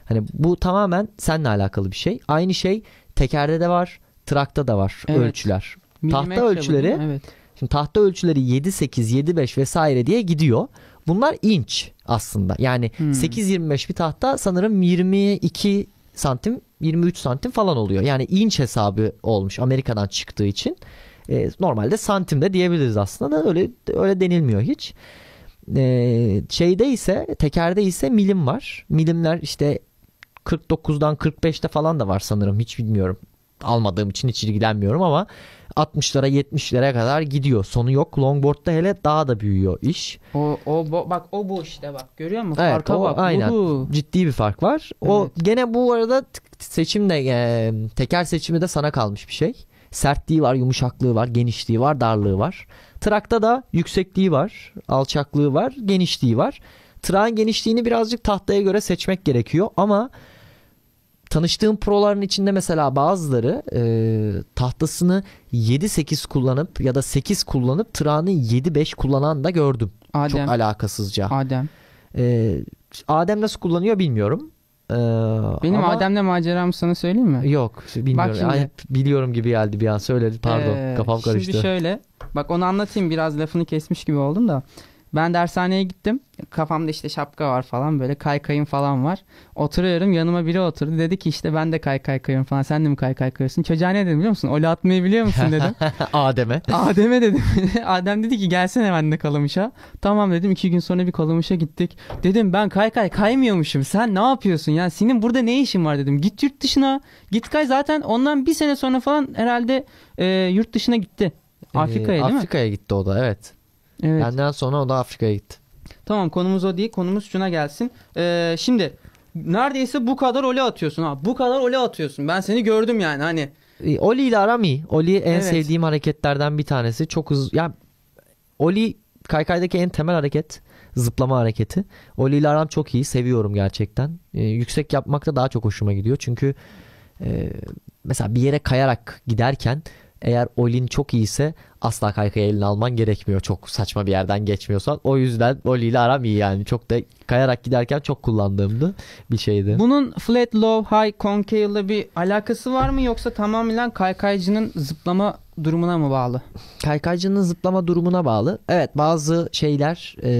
Hani bu tamamen seninle alakalı bir şey. Aynı şey tekerde de var, trakta da var evet. ölçüler. Milimetre tahta ölçüleri. evet. Şimdi tahta ölçüleri 7 8 7 5 vesaire diye gidiyor. Bunlar inç aslında. Yani hmm. 8 25 bir tahta sanırım 22 santim 23 santim falan oluyor. Yani inç hesabı olmuş Amerika'dan çıktığı için. E, normalde santimde diyebiliriz aslında da öyle öyle denilmiyor hiç. Ee, şeyde ise tekerde ise milim var. Milimler işte 49'dan 45'te falan da var sanırım. Hiç bilmiyorum. Almadığım için hiç ilgilenmiyorum ama 60'lara 70'lere kadar gidiyor. Sonu yok. Longboard'da hele daha da büyüyor iş. O, o bo, bak o bu işte bak. Görüyor musun? Evet, Farka o, bak. Aynen. Uhu. Ciddi bir fark var. Evet. O gene bu arada seçim de e, teker seçimi de sana kalmış bir şey. Sertliği var, yumuşaklığı var, genişliği var, darlığı var. Trakta da yüksekliği var, alçaklığı var, genişliği var. Trağın genişliğini birazcık tahtaya göre seçmek gerekiyor ama tanıştığım proların içinde mesela bazıları e, tahtasını 7-8 kullanıp ya da 8 kullanıp trağını 7-5 kullanan da gördüm. Adem. Çok alakasızca. Adem. E, Adem nasıl kullanıyor bilmiyorum. E, Benim ama... Adem'le maceramı sana söyleyeyim mi? Yok bilmiyorum. Bak şimdi... Ay, biliyorum gibi geldi bir an. söyledi. pardon ee, kafam karıştı. Şimdi şöyle Bak onu anlatayım biraz lafını kesmiş gibi oldum da. Ben dershaneye gittim. Kafamda işte şapka var falan böyle kaykayım falan var. Oturuyorum yanıma biri oturdu. Dedi ki işte ben de kaykay kayıyorum falan. Sen de mi kaykay kayıyorsun? Çocuğa ne dedim biliyor musun? Ola atmayı biliyor musun dedim. Adem'e. Adem'e dedim. Adem dedi ki gelsene ben de kalamışa. Tamam dedim iki gün sonra bir kalamışa gittik. Dedim ben kaykay kaymıyormuşum. Sen ne yapıyorsun ya? Senin burada ne işin var dedim. Git yurt dışına. Git kay zaten ondan bir sene sonra falan herhalde e, yurt dışına gitti. Ee, Afrika'ya değil mi? gitti o da evet. Evet. Benden sonra o da Afrika'ya gitti. Tamam konumuz o değil. Konumuz şuna gelsin. Ee, şimdi neredeyse bu kadar ole atıyorsun. Ha, bu kadar ole atıyorsun. Ben seni gördüm yani hani. E, Oli ile aram iyi. Oli en Evet. sevdiğim hareketlerden bir tanesi. Çok hızlı. Ya Oli kaykaydaki en temel hareket zıplama hareketi. Oli ile aram çok iyi. Seviyorum gerçekten. E, yüksek yapmak da daha çok hoşuma gidiyor. Çünkü e, mesela bir yere kayarak giderken eğer olin çok iyiyse asla kaykayı eline alman gerekmiyor. Çok saçma bir yerden geçmiyorsan. O yüzden oli ile aram iyi yani. Çok da kayarak giderken çok kullandığımdı bir şeydi. Bunun flat, low, high, concave ile bir alakası var mı yoksa tamamen kaykaycının zıplama durumuna mı bağlı? Kaykaycının zıplama durumuna bağlı. Evet bazı şeyler e,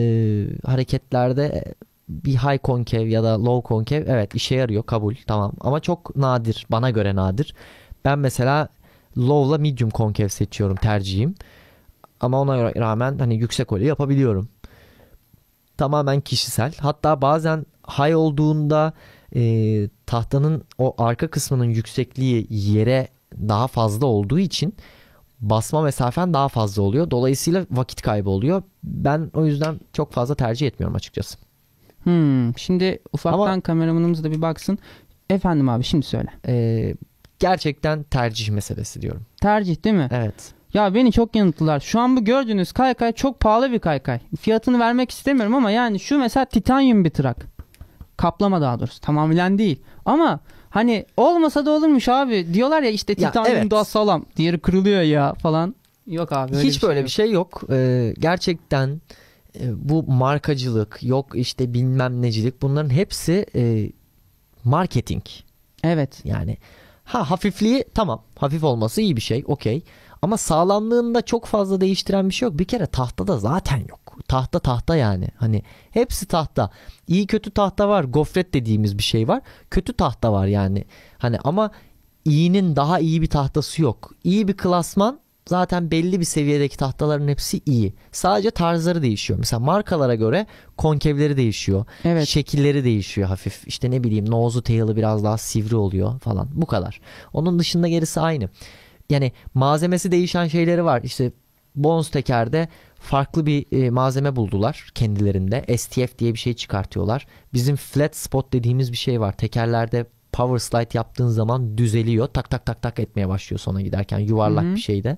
hareketlerde e, bir high konkev ya da low konkev evet işe yarıyor kabul tamam ama çok nadir bana göre nadir. Ben mesela low'la medium konkev seçiyorum tercihim. Ama ona rağmen hani yüksek öyle yapabiliyorum. Tamamen kişisel. Hatta bazen high olduğunda e, tahtanın o arka kısmının yüksekliği yere daha fazla olduğu için basma mesafen daha fazla oluyor. Dolayısıyla vakit kaybı oluyor. Ben o yüzden çok fazla tercih etmiyorum açıkçası. Hmm, şimdi ufaktan Ama, kameramanımız da bir baksın. Efendim abi şimdi söyle. E, gerçekten tercih meselesi diyorum. Tercih değil mi? Evet. Ya beni çok yanılttılar. Şu an bu gördüğünüz kaykay çok pahalı bir kaykay. Fiyatını vermek istemiyorum ama yani şu mesela titanyum bir trak. Kaplama daha doğrusu. Tamamen değil. Ama hani olmasa da olurmuş abi. Diyorlar ya işte titanyum evet. daha sağlam. Diğeri kırılıyor ya falan. Yok abi. Hiç bir şey böyle yok. bir şey yok. Ee, gerçekten e, bu markacılık yok işte bilmem necilik bunların hepsi e, marketing. Evet. Yani Ha hafifliği tamam. Hafif olması iyi bir şey. Okey. Ama sağlamlığında çok fazla değiştiren bir şey yok. Bir kere tahta da zaten yok. Tahta tahta yani. Hani hepsi tahta. İyi kötü tahta var. Gofret dediğimiz bir şey var. Kötü tahta var yani. Hani ama iyinin daha iyi bir tahtası yok. İyi bir klasman zaten belli bir seviyedeki tahtaların hepsi iyi. Sadece tarzları değişiyor. Mesela markalara göre konkevleri değişiyor. Evet. Şekilleri değişiyor hafif. İşte ne bileyim nozu tail'ı biraz daha sivri oluyor falan. Bu kadar. Onun dışında gerisi aynı. Yani malzemesi değişen şeyleri var. İşte Bones tekerde farklı bir e, malzeme buldular kendilerinde. STF diye bir şey çıkartıyorlar. Bizim flat spot dediğimiz bir şey var. Tekerlerde power slide yaptığın zaman düzeliyor. Tak tak tak tak etmeye başlıyor sona giderken yuvarlak Hı-hı. bir şeyde.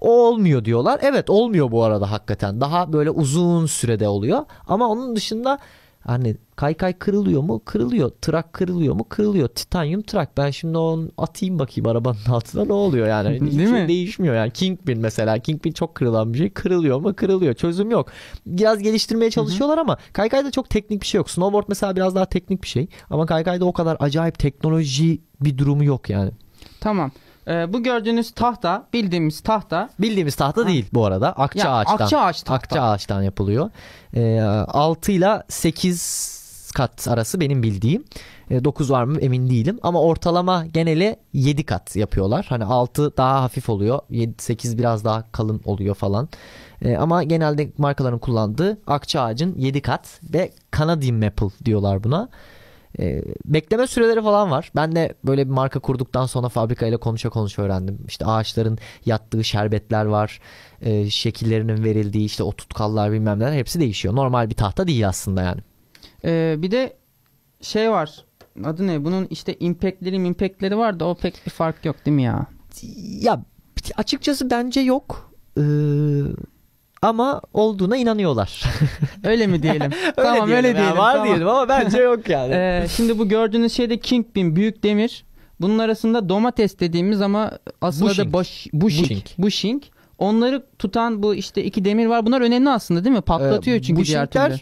O olmuyor diyorlar. Evet olmuyor bu arada hakikaten. Daha böyle uzun sürede oluyor. Ama onun dışında Hani kaykay kırılıyor mu? Kırılıyor. Trak kırılıyor mu? Kırılıyor. Titanyum trak. Ben şimdi onu atayım bakayım arabanın altına ne oluyor yani? Hani Değil şey mi? değişmiyor yani. Kingpin mesela. Kingpin çok kırılan bir şey. Kırılıyor mu? Kırılıyor. Çözüm yok. Biraz geliştirmeye çalışıyorlar Hı-hı. ama kaykayda çok teknik bir şey yok. Snowboard mesela biraz daha teknik bir şey. Ama kaykayda o kadar acayip teknoloji bir durumu yok yani. Tamam. Ee, bu gördüğünüz tahta bildiğimiz tahta. Bildiğimiz tahta ha. değil bu arada. Akça ya, ağaçtan. Akça ağaç tahta. Akça ağaçtan yapılıyor. Ee, 6 ile 8 kat arası benim bildiğim. 9 ee, var mı emin değilim ama ortalama geneli 7 kat yapıyorlar. Hani 6 daha hafif oluyor. 7 8 biraz daha kalın oluyor falan. E, ama genelde markaların kullandığı akça ağacın 7 kat ve Canadian Maple diyorlar buna. E, bekleme süreleri falan var. Ben de böyle bir marka kurduktan sonra fabrikayla konuşa konuşa öğrendim. İşte ağaçların yattığı şerbetler var. E, şekillerinin verildiği işte o tutkallar bilmem neler hepsi değişiyor. Normal bir tahta değil aslında yani. E, bir de şey var. Adı ne? Bunun işte impactleri impactleri var da o pek bir fark yok değil mi ya? Ya açıkçası bence yok. Ee, ama olduğuna inanıyorlar. öyle mi diyelim? öyle tamam diyelim öyle ya, diyelim. Var tamam. diyelim ama bence yok yani. ee, şimdi bu gördüğünüz şeyde Kingpin, Büyük Demir. Bunun arasında domates dediğimiz ama aslında bushing. da boş, bushing. bushing. bushing. Onları tutan bu işte iki demir var. Bunlar önemli aslında değil mi? Patlatıyor ee, çünkü ee, diğer türlü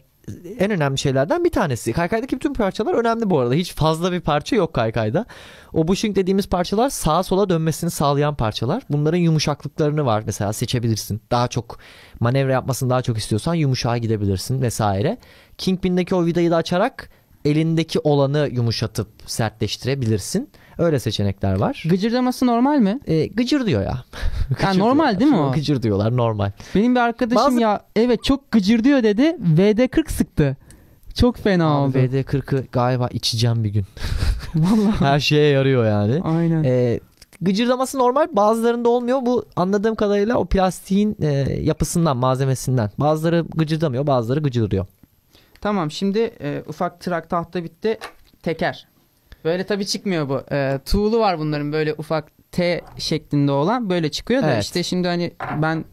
en önemli şeylerden bir tanesi. Kaykaydaki bütün parçalar önemli bu arada. Hiç fazla bir parça yok kaykayda. O bushing dediğimiz parçalar sağa sola dönmesini sağlayan parçalar. Bunların yumuşaklıklarını var mesela seçebilirsin. Daha çok manevra yapmasını daha çok istiyorsan yumuşağa gidebilirsin vesaire. Kingpin'deki o vidayı da açarak elindeki olanı yumuşatıp sertleştirebilirsin. Öyle seçenekler var. Gıcırdaması normal mi? E, gıcır diyor ya. gıcır yani normal diyorlar. değil mi o? Gıcır diyorlar normal. Benim bir arkadaşım Bazı... ya evet çok gıcır diyor dedi. VD40 sıktı. Çok fena Abi oldu. VD40'ı galiba içeceğim bir gün. Vallahi. Her şeye yarıyor yani. Aynen. Ee, gıcırdaması normal bazılarında olmuyor. Bu anladığım kadarıyla o plastiğin e, yapısından, malzemesinden. Bazıları gıcırdamıyor, bazıları gıcırdıyor. Tamam şimdi e, ufak trak tahta bitti. Teker. Böyle tabii çıkmıyor bu. Ee, tuğlu var bunların böyle ufak T şeklinde olan böyle çıkıyor da evet. işte şimdi hani ben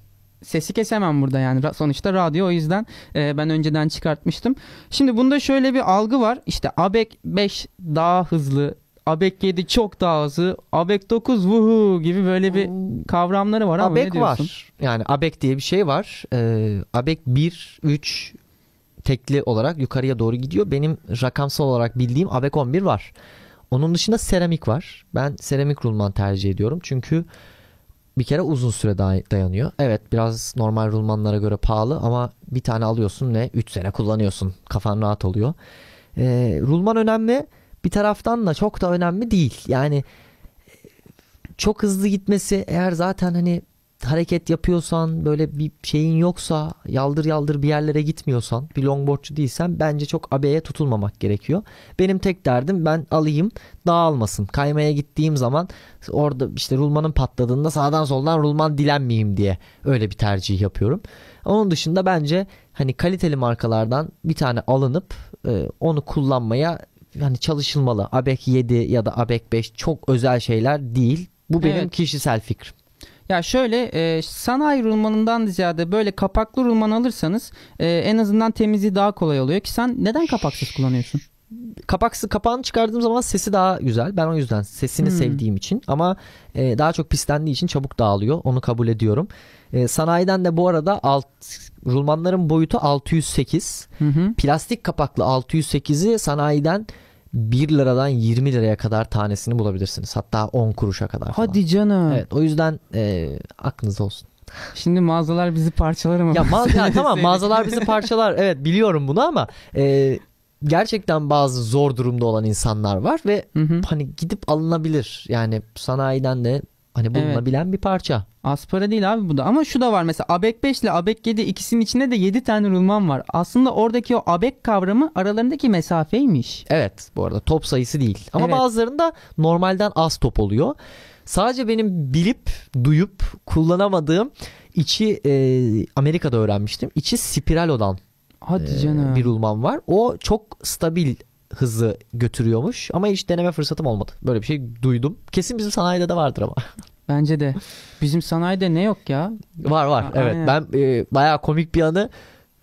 sesi kesemem burada yani sonuçta radyo o yüzden e, ben önceden çıkartmıştım. Şimdi bunda şöyle bir algı var işte ABEK e 5 daha hızlı ABEK 7 çok daha hızlı ABEK 9 vuhu gibi böyle bir kavramları var ABEK var yani ABEK diye bir şey var ee, ABEK 1 3 tekli olarak yukarıya doğru gidiyor benim rakamsal olarak bildiğim ABEK 11 var. Onun dışında seramik var. Ben seramik rulman tercih ediyorum. Çünkü bir kere uzun süre dayanıyor. Evet biraz normal rulmanlara göre pahalı ama bir tane alıyorsun ve 3 sene kullanıyorsun. Kafan rahat oluyor. E, rulman önemli bir taraftan da çok da önemli değil. Yani çok hızlı gitmesi eğer zaten hani hareket yapıyorsan böyle bir şeyin yoksa yaldır yaldır bir yerlere gitmiyorsan bir longboardçu değilsen bence çok abeye tutulmamak gerekiyor. Benim tek derdim ben alayım dağılmasın. Kaymaya gittiğim zaman orada işte rulmanın patladığında sağdan soldan rulman dilenmeyeyim diye öyle bir tercih yapıyorum. Onun dışında bence hani kaliteli markalardan bir tane alınıp e, onu kullanmaya yani çalışılmalı. ABEK 7 ya da ABEK 5 çok özel şeyler değil. Bu benim evet. kişisel fikrim. Ya şöyle e, sanayi rulmanından ziyade böyle kapaklı rulman alırsanız e, en azından temizliği daha kolay oluyor ki sen neden kapaksız kullanıyorsun? kapaksız kapağını çıkardığım zaman sesi daha güzel. Ben o yüzden sesini hmm. sevdiğim için ama e, daha çok pislendiği için çabuk dağılıyor. Onu kabul ediyorum. E, sanayiden de bu arada alt rulmanların boyutu 608. Hı hı. Plastik kapaklı 608'i sanayiden 1 liradan 20 liraya kadar tanesini bulabilirsiniz. Hatta 10 kuruşa kadar falan. Hadi canım. Evet, o yüzden e, aklınızda olsun. Şimdi mağazalar bizi parçalar ama. Ya, ma- ya tamam mağazalar bizi parçalar. Evet biliyorum bunu ama e, gerçekten bazı zor durumda olan insanlar var ve hı hı. hani gidip alınabilir. Yani sanayiden de Hani bulunabilen evet. bir parça. Aspara değil abi bu da ama şu da var mesela ABEK 5 ile ABEK 7 ikisinin içinde de 7 tane rulman var. Aslında oradaki o ABEK kavramı aralarındaki mesafeymiş. Evet bu arada top sayısı değil ama evet. bazılarında normalden az top oluyor. Sadece benim bilip duyup kullanamadığım içi e, Amerika'da öğrenmiştim. İçi spiral olan Hadi e, canım. bir rulman var. O çok stabil hızı götürüyormuş ama hiç deneme fırsatım olmadı. Böyle bir şey duydum. Kesin bizim sanayide de vardır ama. Bence de. Bizim sanayide ne yok ya? Var var. Ha, evet. Aynen. Ben e, bayağı komik bir anı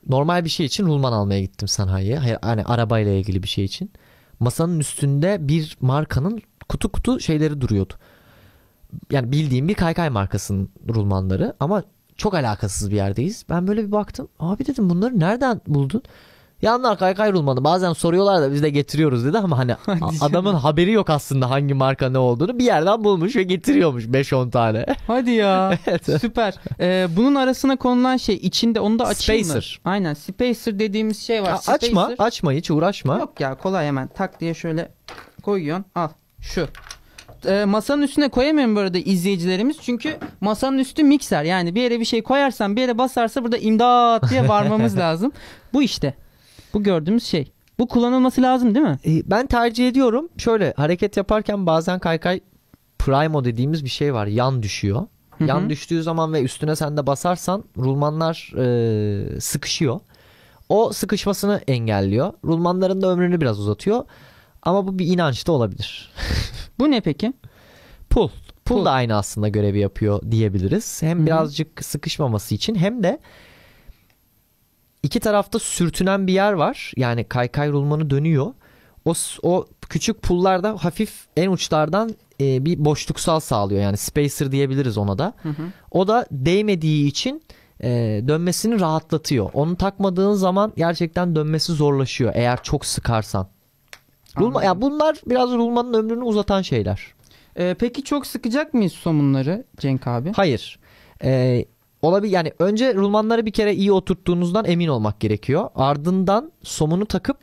normal bir şey için rulman almaya gittim sanayiye. Hani arabayla ilgili bir şey için. Masanın üstünde bir markanın kutu kutu şeyleri duruyordu. Yani bildiğim bir kaykay markasının rulmanları ama çok alakasız bir yerdeyiz. Ben böyle bir baktım. Abi dedim bunları nereden buldun? Yanlar kay kayrulmadı. bazen soruyorlar da biz de getiriyoruz dedi ama hani adamın haberi yok aslında hangi marka ne olduğunu bir yerden bulmuş ve getiriyormuş 5-10 tane. Hadi ya evet. süper. Ee, bunun arasına konulan şey içinde onu da açayım Spacer. Mı? Aynen Spacer dediğimiz şey var. Spacer. Açma açma hiç uğraşma. Yok ya kolay hemen tak diye şöyle koyuyorsun al şu e, masanın üstüne koyamıyorum bu arada izleyicilerimiz. Çünkü masanın üstü mikser. Yani bir yere bir şey koyarsan bir yere basarsa burada imdat diye varmamız lazım. Bu işte. Bu gördüğümüz şey. Bu kullanılması lazım değil mi? Ee, ben tercih ediyorum. Şöyle hareket yaparken bazen kaykay primo dediğimiz bir şey var. Yan düşüyor. Hı-hı. Yan düştüğü zaman ve üstüne sen de basarsan rulmanlar e, sıkışıyor. O sıkışmasını engelliyor. Rulmanların da ömrünü biraz uzatıyor. Ama bu bir inanç da olabilir. bu ne peki? Pull. Pull Pul da aynı aslında görevi yapıyor diyebiliriz. Hem Hı-hı. birazcık sıkışmaması için hem de iki tarafta sürtünen bir yer var. Yani kaykay rulmanı dönüyor. O, o küçük pullarda hafif en uçlardan e, bir boşluksal sağlıyor. Yani spacer diyebiliriz ona da. Hı hı. O da değmediği için e, dönmesini rahatlatıyor. Onu takmadığın zaman gerçekten dönmesi zorlaşıyor eğer çok sıkarsan. Rulma, ya bunlar biraz rulmanın ömrünü uzatan şeyler. Ee, peki çok sıkacak mıyız somunları Cenk abi? Hayır. Ee, olabilir yani önce rulmanları bir kere iyi oturttuğunuzdan emin olmak gerekiyor. Ardından somunu takıp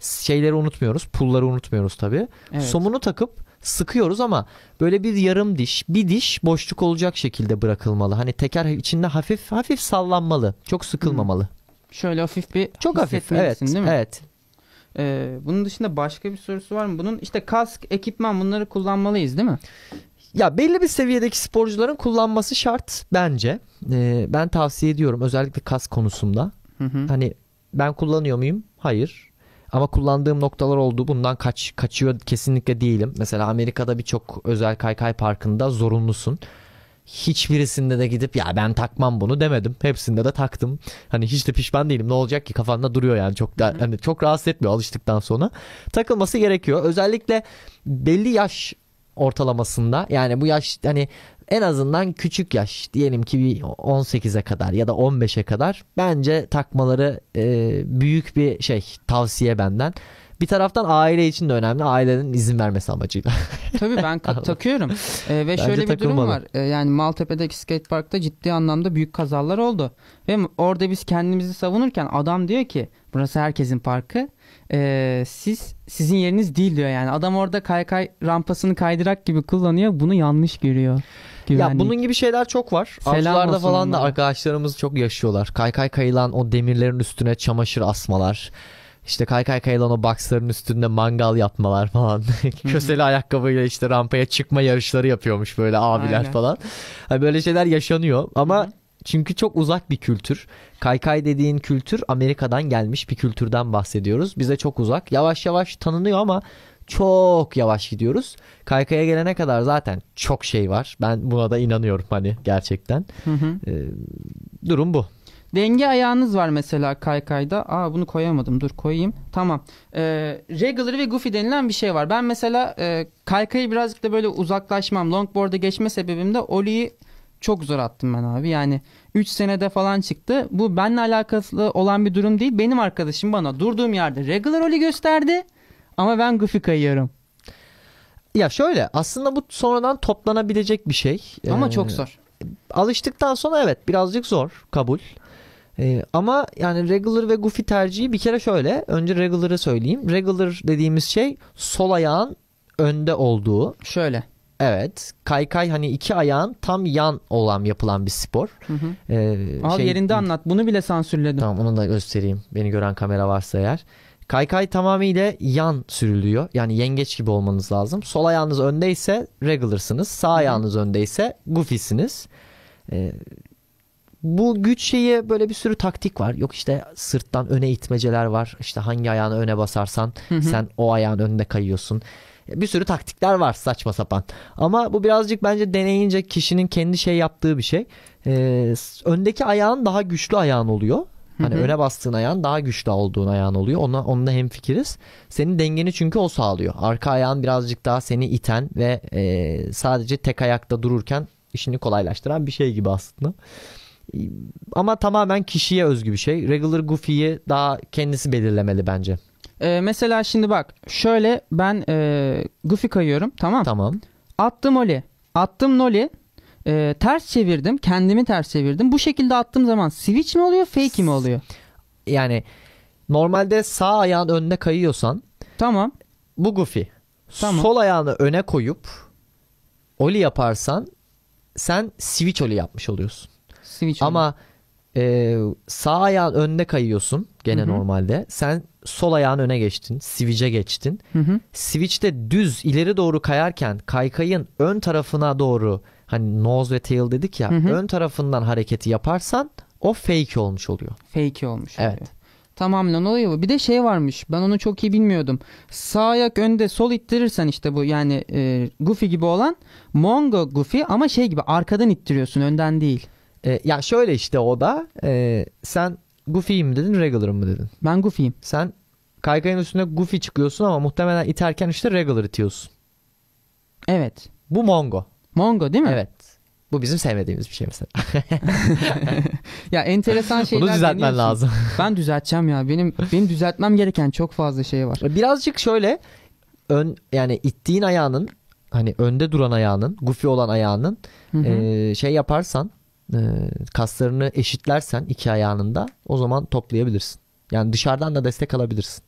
şeyleri unutmuyoruz. Pulları unutmuyoruz tabii. Evet. Somunu takıp sıkıyoruz ama böyle bir yarım diş, bir diş boşluk olacak şekilde bırakılmalı. Hani teker içinde hafif hafif sallanmalı. Çok sıkılmamalı. Hmm. Şöyle hafif bir Çok hafif evet. Değil mi? Evet. Ee, bunun dışında başka bir sorusu var mı? Bunun işte kask, ekipman bunları kullanmalıyız değil mi? Ya belli bir seviyedeki sporcuların kullanması şart bence. Ee, ben tavsiye ediyorum özellikle kas konusunda. Hı hı. Hani ben kullanıyor muyum? Hayır. Ama kullandığım noktalar oldu. Bundan kaç kaçıyor kesinlikle değilim. Mesela Amerika'da birçok özel kaykay parkında zorunlusun. Hiçbirisinde de gidip ya ben takmam bunu demedim. Hepsinde de taktım. Hani hiç de pişman değilim. Ne olacak ki kafanda duruyor yani çok da hani çok rahatsız etmiyor alıştıktan sonra. Takılması gerekiyor. Özellikle belli yaş ortalamasında yani bu yaş hani en azından küçük yaş diyelim ki bir 18'e kadar ya da 15'e kadar bence takmaları e, büyük bir şey tavsiye benden. Bir taraftan aile için de önemli. Ailenin izin vermesi amacıyla. Tabii ben takıyorum. Ee, ve Bence şöyle bir durum var. Ee, yani Maltepe'deki skateparkta ciddi anlamda büyük kazalar oldu. Ve orada biz kendimizi savunurken adam diyor ki burası herkesin parkı e, siz sizin yeriniz değil diyor yani. Adam orada kaykay rampasını kaydırak gibi kullanıyor. Bunu yanlış görüyor. Güvenlik. Ya bunun gibi şeyler çok var. Selam Avcılarda falan da arkadaşlarımız çok yaşıyorlar. Kaykay kayılan o demirlerin üstüne çamaşır asmalar. İşte kaykay kayılan o boxların üstünde mangal yapmalar falan. Köseli ayakkabıyla işte rampaya çıkma yarışları yapıyormuş böyle abiler Aynen. falan. Yani böyle şeyler yaşanıyor ama çünkü çok uzak bir kültür. Kaykay dediğin kültür Amerika'dan gelmiş bir kültürden bahsediyoruz. Bize çok uzak. Yavaş yavaş tanınıyor ama çok yavaş gidiyoruz. Kaykaya gelene kadar zaten çok şey var. Ben buna da inanıyorum hani gerçekten. Hı hı. Ee, durum bu. Denge ayağınız var mesela kaykayda. Aa bunu koyamadım dur koyayım. Tamam. Ee, regular ve goofy denilen bir şey var. Ben mesela e, kaykayı birazcık da böyle uzaklaşmam. Longboard'a geçme sebebim de Oli'yi çok zor attım ben abi. Yani 3 senede falan çıktı. Bu benimle alakalı olan bir durum değil. Benim arkadaşım bana durduğum yerde regular rolü gösterdi. Ama ben goofy kayıyorum. Ya şöyle aslında bu sonradan toplanabilecek bir şey. Ama ee, çok zor. Alıştıktan sonra evet birazcık zor kabul. Ee, ama yani regular ve goofy tercihi bir kere şöyle. Önce regular'ı söyleyeyim. Regular dediğimiz şey sol ayağın önde olduğu. Şöyle. Evet. Kaykay hani iki ayağın tam yan olan yapılan bir spor. Hı hı. Ee, Al şey, yerinde anlat. Bunu bile sansürledim. Tamam onu da göstereyim. Beni gören kamera varsa eğer. Kaykay tamamıyla yan sürülüyor. Yani yengeç gibi olmanız lazım. Sol ayağınız öndeyse regularsınız. Sağ hı hı. ayağınız öndeyse goofy'siniz. Ee, bu güç şeyi böyle bir sürü taktik var. Yok işte sırttan öne itmeceler var. İşte hangi ayağını öne basarsan hı hı. sen o ayağın önünde kayıyorsun. Bir sürü taktikler var saçma sapan. Ama bu birazcık bence deneyince kişinin kendi şey yaptığı bir şey. Ee, öndeki ayağın daha güçlü ayağın oluyor. Hani Hı-hı. öne bastığın ayağın daha güçlü olduğun ayağın oluyor. Ona onda hem fikiriz. Senin dengeni çünkü o sağlıyor. Arka ayağın birazcık daha seni iten ve e, sadece tek ayakta dururken işini kolaylaştıran bir şey gibi aslında. Ama tamamen kişiye özgü bir şey. Regular Goofy'yi daha kendisi belirlemeli bence. Ee, mesela şimdi bak şöyle ben e, Goofy kayıyorum tamam. Tamam. Attım Oli. Attım Noli. E, ters çevirdim. Kendimi ters çevirdim. Bu şekilde attığım zaman switch mi oluyor fake mi oluyor? Yani normalde sağ ayağın önüne kayıyorsan. Tamam. Bu Goofy. Tamam. Sol ayağını öne koyup Oli yaparsan sen switch Oli yapmış oluyorsun. Switch Ama e, sağ ayağın önüne kayıyorsun gene Hı-hı. normalde. Sen sol ayağın öne geçtin. sivice geçtin. Hı hı. Switch'te düz ileri doğru kayarken kaykayın ön tarafına doğru hani nose ve tail dedik ya hı hı. ön tarafından hareketi yaparsan o fake olmuş oluyor. Fake olmuş oluyor. Evet. Tamam lan oluyor bu. Bir de şey varmış. Ben onu çok iyi bilmiyordum. Sağ ayak önde sol ittirirsen işte bu yani e, Goofy gibi olan Mongo Goofy ama şey gibi arkadan ittiriyorsun önden değil. E, ya şöyle işte o da e, sen Goofy'yim mi dedin regular'ım mı dedin? Ben Goofy'yim. Sen kaykayın üstüne Goofy çıkıyorsun ama muhtemelen iterken işte regular itiyorsun. Evet. Bu Mongo. Mongo değil mi? Evet. Bu bizim sevmediğimiz bir şey mesela. ya enteresan şeyler Bunu düzeltmen lazım. Ben düzelteceğim ya. Benim benim düzeltmem gereken çok fazla şey var. Birazcık şöyle ön yani ittiğin ayağının hani önde duran ayağının, gufi olan ayağının E, şey yaparsan e, kaslarını eşitlersen iki ayağının da o zaman toplayabilirsin. Yani dışarıdan da destek alabilirsin.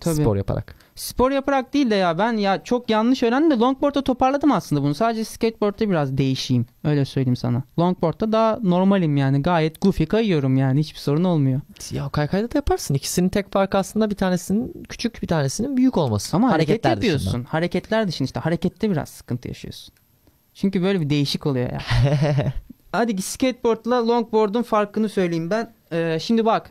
Tabii. Spor yaparak. Spor yaparak değil de ya ben ya çok yanlış öğrendim de longboard'da toparladım aslında bunu. Sadece skateboard'da biraz değişeyim. Öyle söyleyeyim sana. Longboard'da daha normalim yani. Gayet goofy kayıyorum yani. Hiçbir sorun olmuyor. Ya kaykayda da yaparsın. İkisinin tek farkı aslında bir tanesinin küçük bir tanesinin büyük olması. Ama hareket yapıyorsun. Dışında. Hareketler dışında işte harekette biraz sıkıntı yaşıyorsun. Çünkü böyle bir değişik oluyor ya. hadi skateboardla longboard'un farkını söyleyeyim ben. Ee, şimdi bak.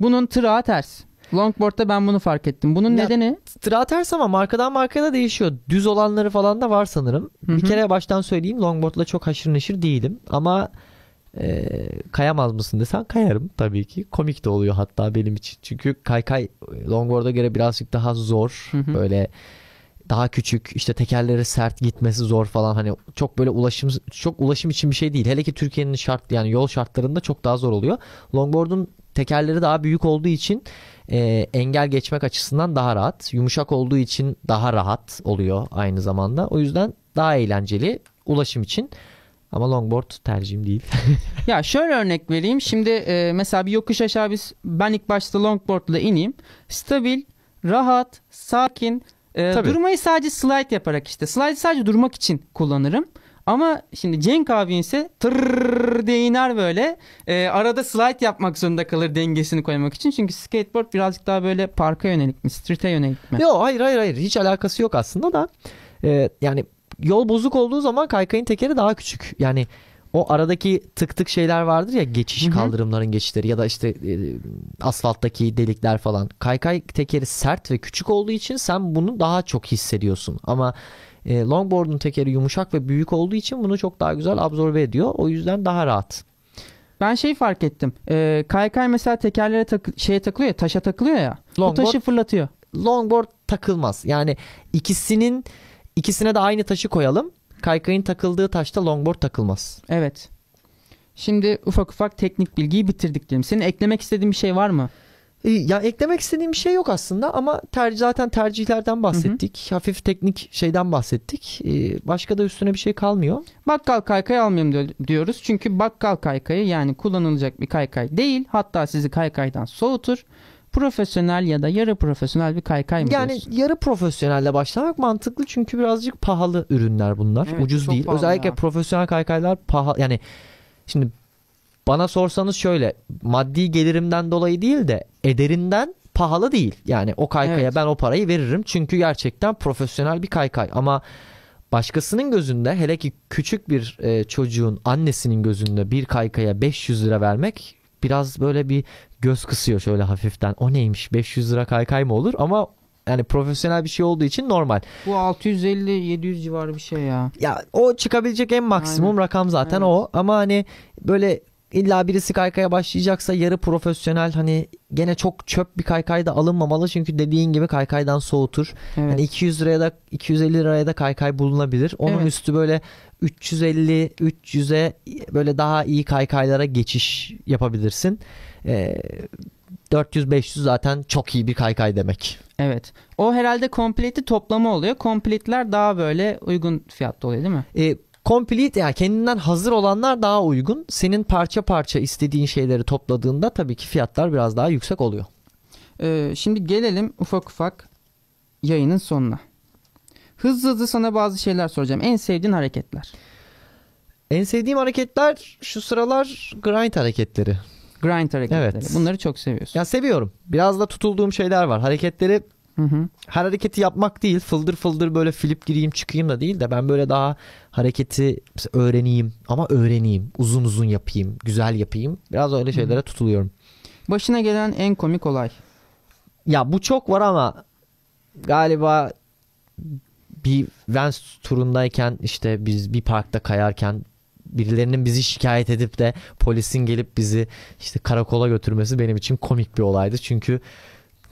Bunun tırağı ters. Longboard'da ben bunu fark ettim. Bunun ya, nedeni? Tırağı ters ama markadan markaya da değişiyor. Düz olanları falan da var sanırım. Hı-hı. Bir kere baştan söyleyeyim longboardla çok haşır neşir değilim. Ama e, kayamaz mısın desen kayarım tabii ki. Komik de oluyor hatta benim için. Çünkü kaykay e, longboard'a göre birazcık daha zor. Hı-hı. Böyle daha küçük işte tekerleri sert gitmesi zor falan hani çok böyle ulaşım çok ulaşım için bir şey değil. Hele ki Türkiye'nin şart yani yol şartlarında çok daha zor oluyor. Longboard'un tekerleri daha büyük olduğu için e, engel geçmek açısından daha rahat. Yumuşak olduğu için daha rahat oluyor aynı zamanda. O yüzden daha eğlenceli ulaşım için. Ama longboard tercihim değil. ya şöyle örnek vereyim. Şimdi e, mesela bir yokuş aşağı biz ben ilk başta longboardla ineyim. Stabil, rahat, sakin e, durmayı sadece slide yaparak işte. Slide sadece durmak için kullanırım. Ama şimdi Cenk abin ise tırrrr diye iner böyle. E, arada slide yapmak zorunda kalır dengesini koymak için. Çünkü skateboard birazcık daha böyle parka yönelik mi? Street'e yönelik mi? Yok hayır hayır hayır. Hiç alakası yok aslında da. E, yani yol bozuk olduğu zaman kaykayın tekeri daha küçük. Yani o aradaki tık tık şeyler vardır ya geçiş Hı-hı. kaldırımların geçişleri ya da işte e, asfalttaki delikler falan. Kaykay tekeri sert ve küçük olduğu için sen bunu daha çok hissediyorsun. Ama e, longboard'un tekeri yumuşak ve büyük olduğu için bunu çok daha güzel absorbe ediyor. O yüzden daha rahat. Ben şey fark ettim. E, kaykay mesela tekerlere tak- şeye takılıyor ya, taşa takılıyor ya. Longboard, bu taşı fırlatıyor. Longboard takılmaz. Yani ikisinin ikisine de aynı taşı koyalım kaykayın takıldığı taşta longboard takılmaz. Evet. Şimdi ufak ufak teknik bilgiyi bitirdik diyelim. Senin eklemek istediğin bir şey var mı? Ee, ya eklemek istediğim bir şey yok aslında ama ter, zaten tercihlerden bahsettik. Hı hı. Hafif teknik şeyden bahsettik. Ee, başka da üstüne bir şey kalmıyor. Bakkal kaykayı almayayım diyoruz. Çünkü bakkal kaykayı yani kullanılacak bir kaykay değil. Hatta sizi kaykaydan soğutur profesyonel ya da yarı profesyonel bir kaykay mı Yani diyorsun? yarı profesyonelle başlamak mantıklı çünkü birazcık pahalı ürünler bunlar. Evet, Ucuz değil. Özellikle ya. profesyonel kaykaylar pahalı. Yani şimdi bana sorsanız şöyle maddi gelirimden dolayı değil de ederinden pahalı değil. Yani o kaykaya evet. ben o parayı veririm. Çünkü gerçekten profesyonel bir kaykay ama başkasının gözünde hele ki küçük bir çocuğun annesinin gözünde bir kaykaya 500 lira vermek biraz böyle bir göz kısıyor şöyle hafiften. O neymiş 500 lira kaykay mı olur ama yani profesyonel bir şey olduğu için normal. Bu 650-700 civarı bir şey ya. Ya o çıkabilecek en maksimum Aynen. rakam zaten evet. o. Ama hani böyle İlla birisi kaykaya başlayacaksa yarı profesyonel hani gene çok çöp bir kaykay da alınmamalı çünkü dediğin gibi kaykaydan soğutur. Evet. Hani 200 liraya da 250 liraya da kaykay bulunabilir. Onun evet. üstü böyle 350 300'e böyle daha iyi kaykaylara geçiş yapabilirsin. Ee, 400-500 zaten çok iyi bir kaykay demek. Evet. O herhalde kompleti toplama oluyor. Kompletler daha böyle uygun fiyatta oluyor değil mi? E, Complete yani kendinden hazır olanlar daha uygun. Senin parça parça istediğin şeyleri topladığında tabii ki fiyatlar biraz daha yüksek oluyor. Ee, şimdi gelelim ufak ufak yayının sonuna. Hızlı hızlı sana bazı şeyler soracağım. En sevdiğin hareketler. En sevdiğim hareketler şu sıralar grind hareketleri. Grind hareketleri. Evet. Bunları çok seviyorsun. Ya seviyorum. Biraz da tutulduğum şeyler var. Hareketleri Hı hı. Her hareketi yapmak değil. Fıldır fıldır böyle flip gireyim çıkayım da değil de ben böyle daha hareketi öğreneyim ama öğreneyim. Uzun uzun yapayım. Güzel yapayım. Biraz öyle şeylere hı. tutuluyorum. Başına gelen en komik olay. Ya bu çok var ama galiba bir Vans turundayken işte biz bir parkta kayarken birilerinin bizi şikayet edip de polisin gelip bizi işte karakola götürmesi benim için komik bir olaydı. Çünkü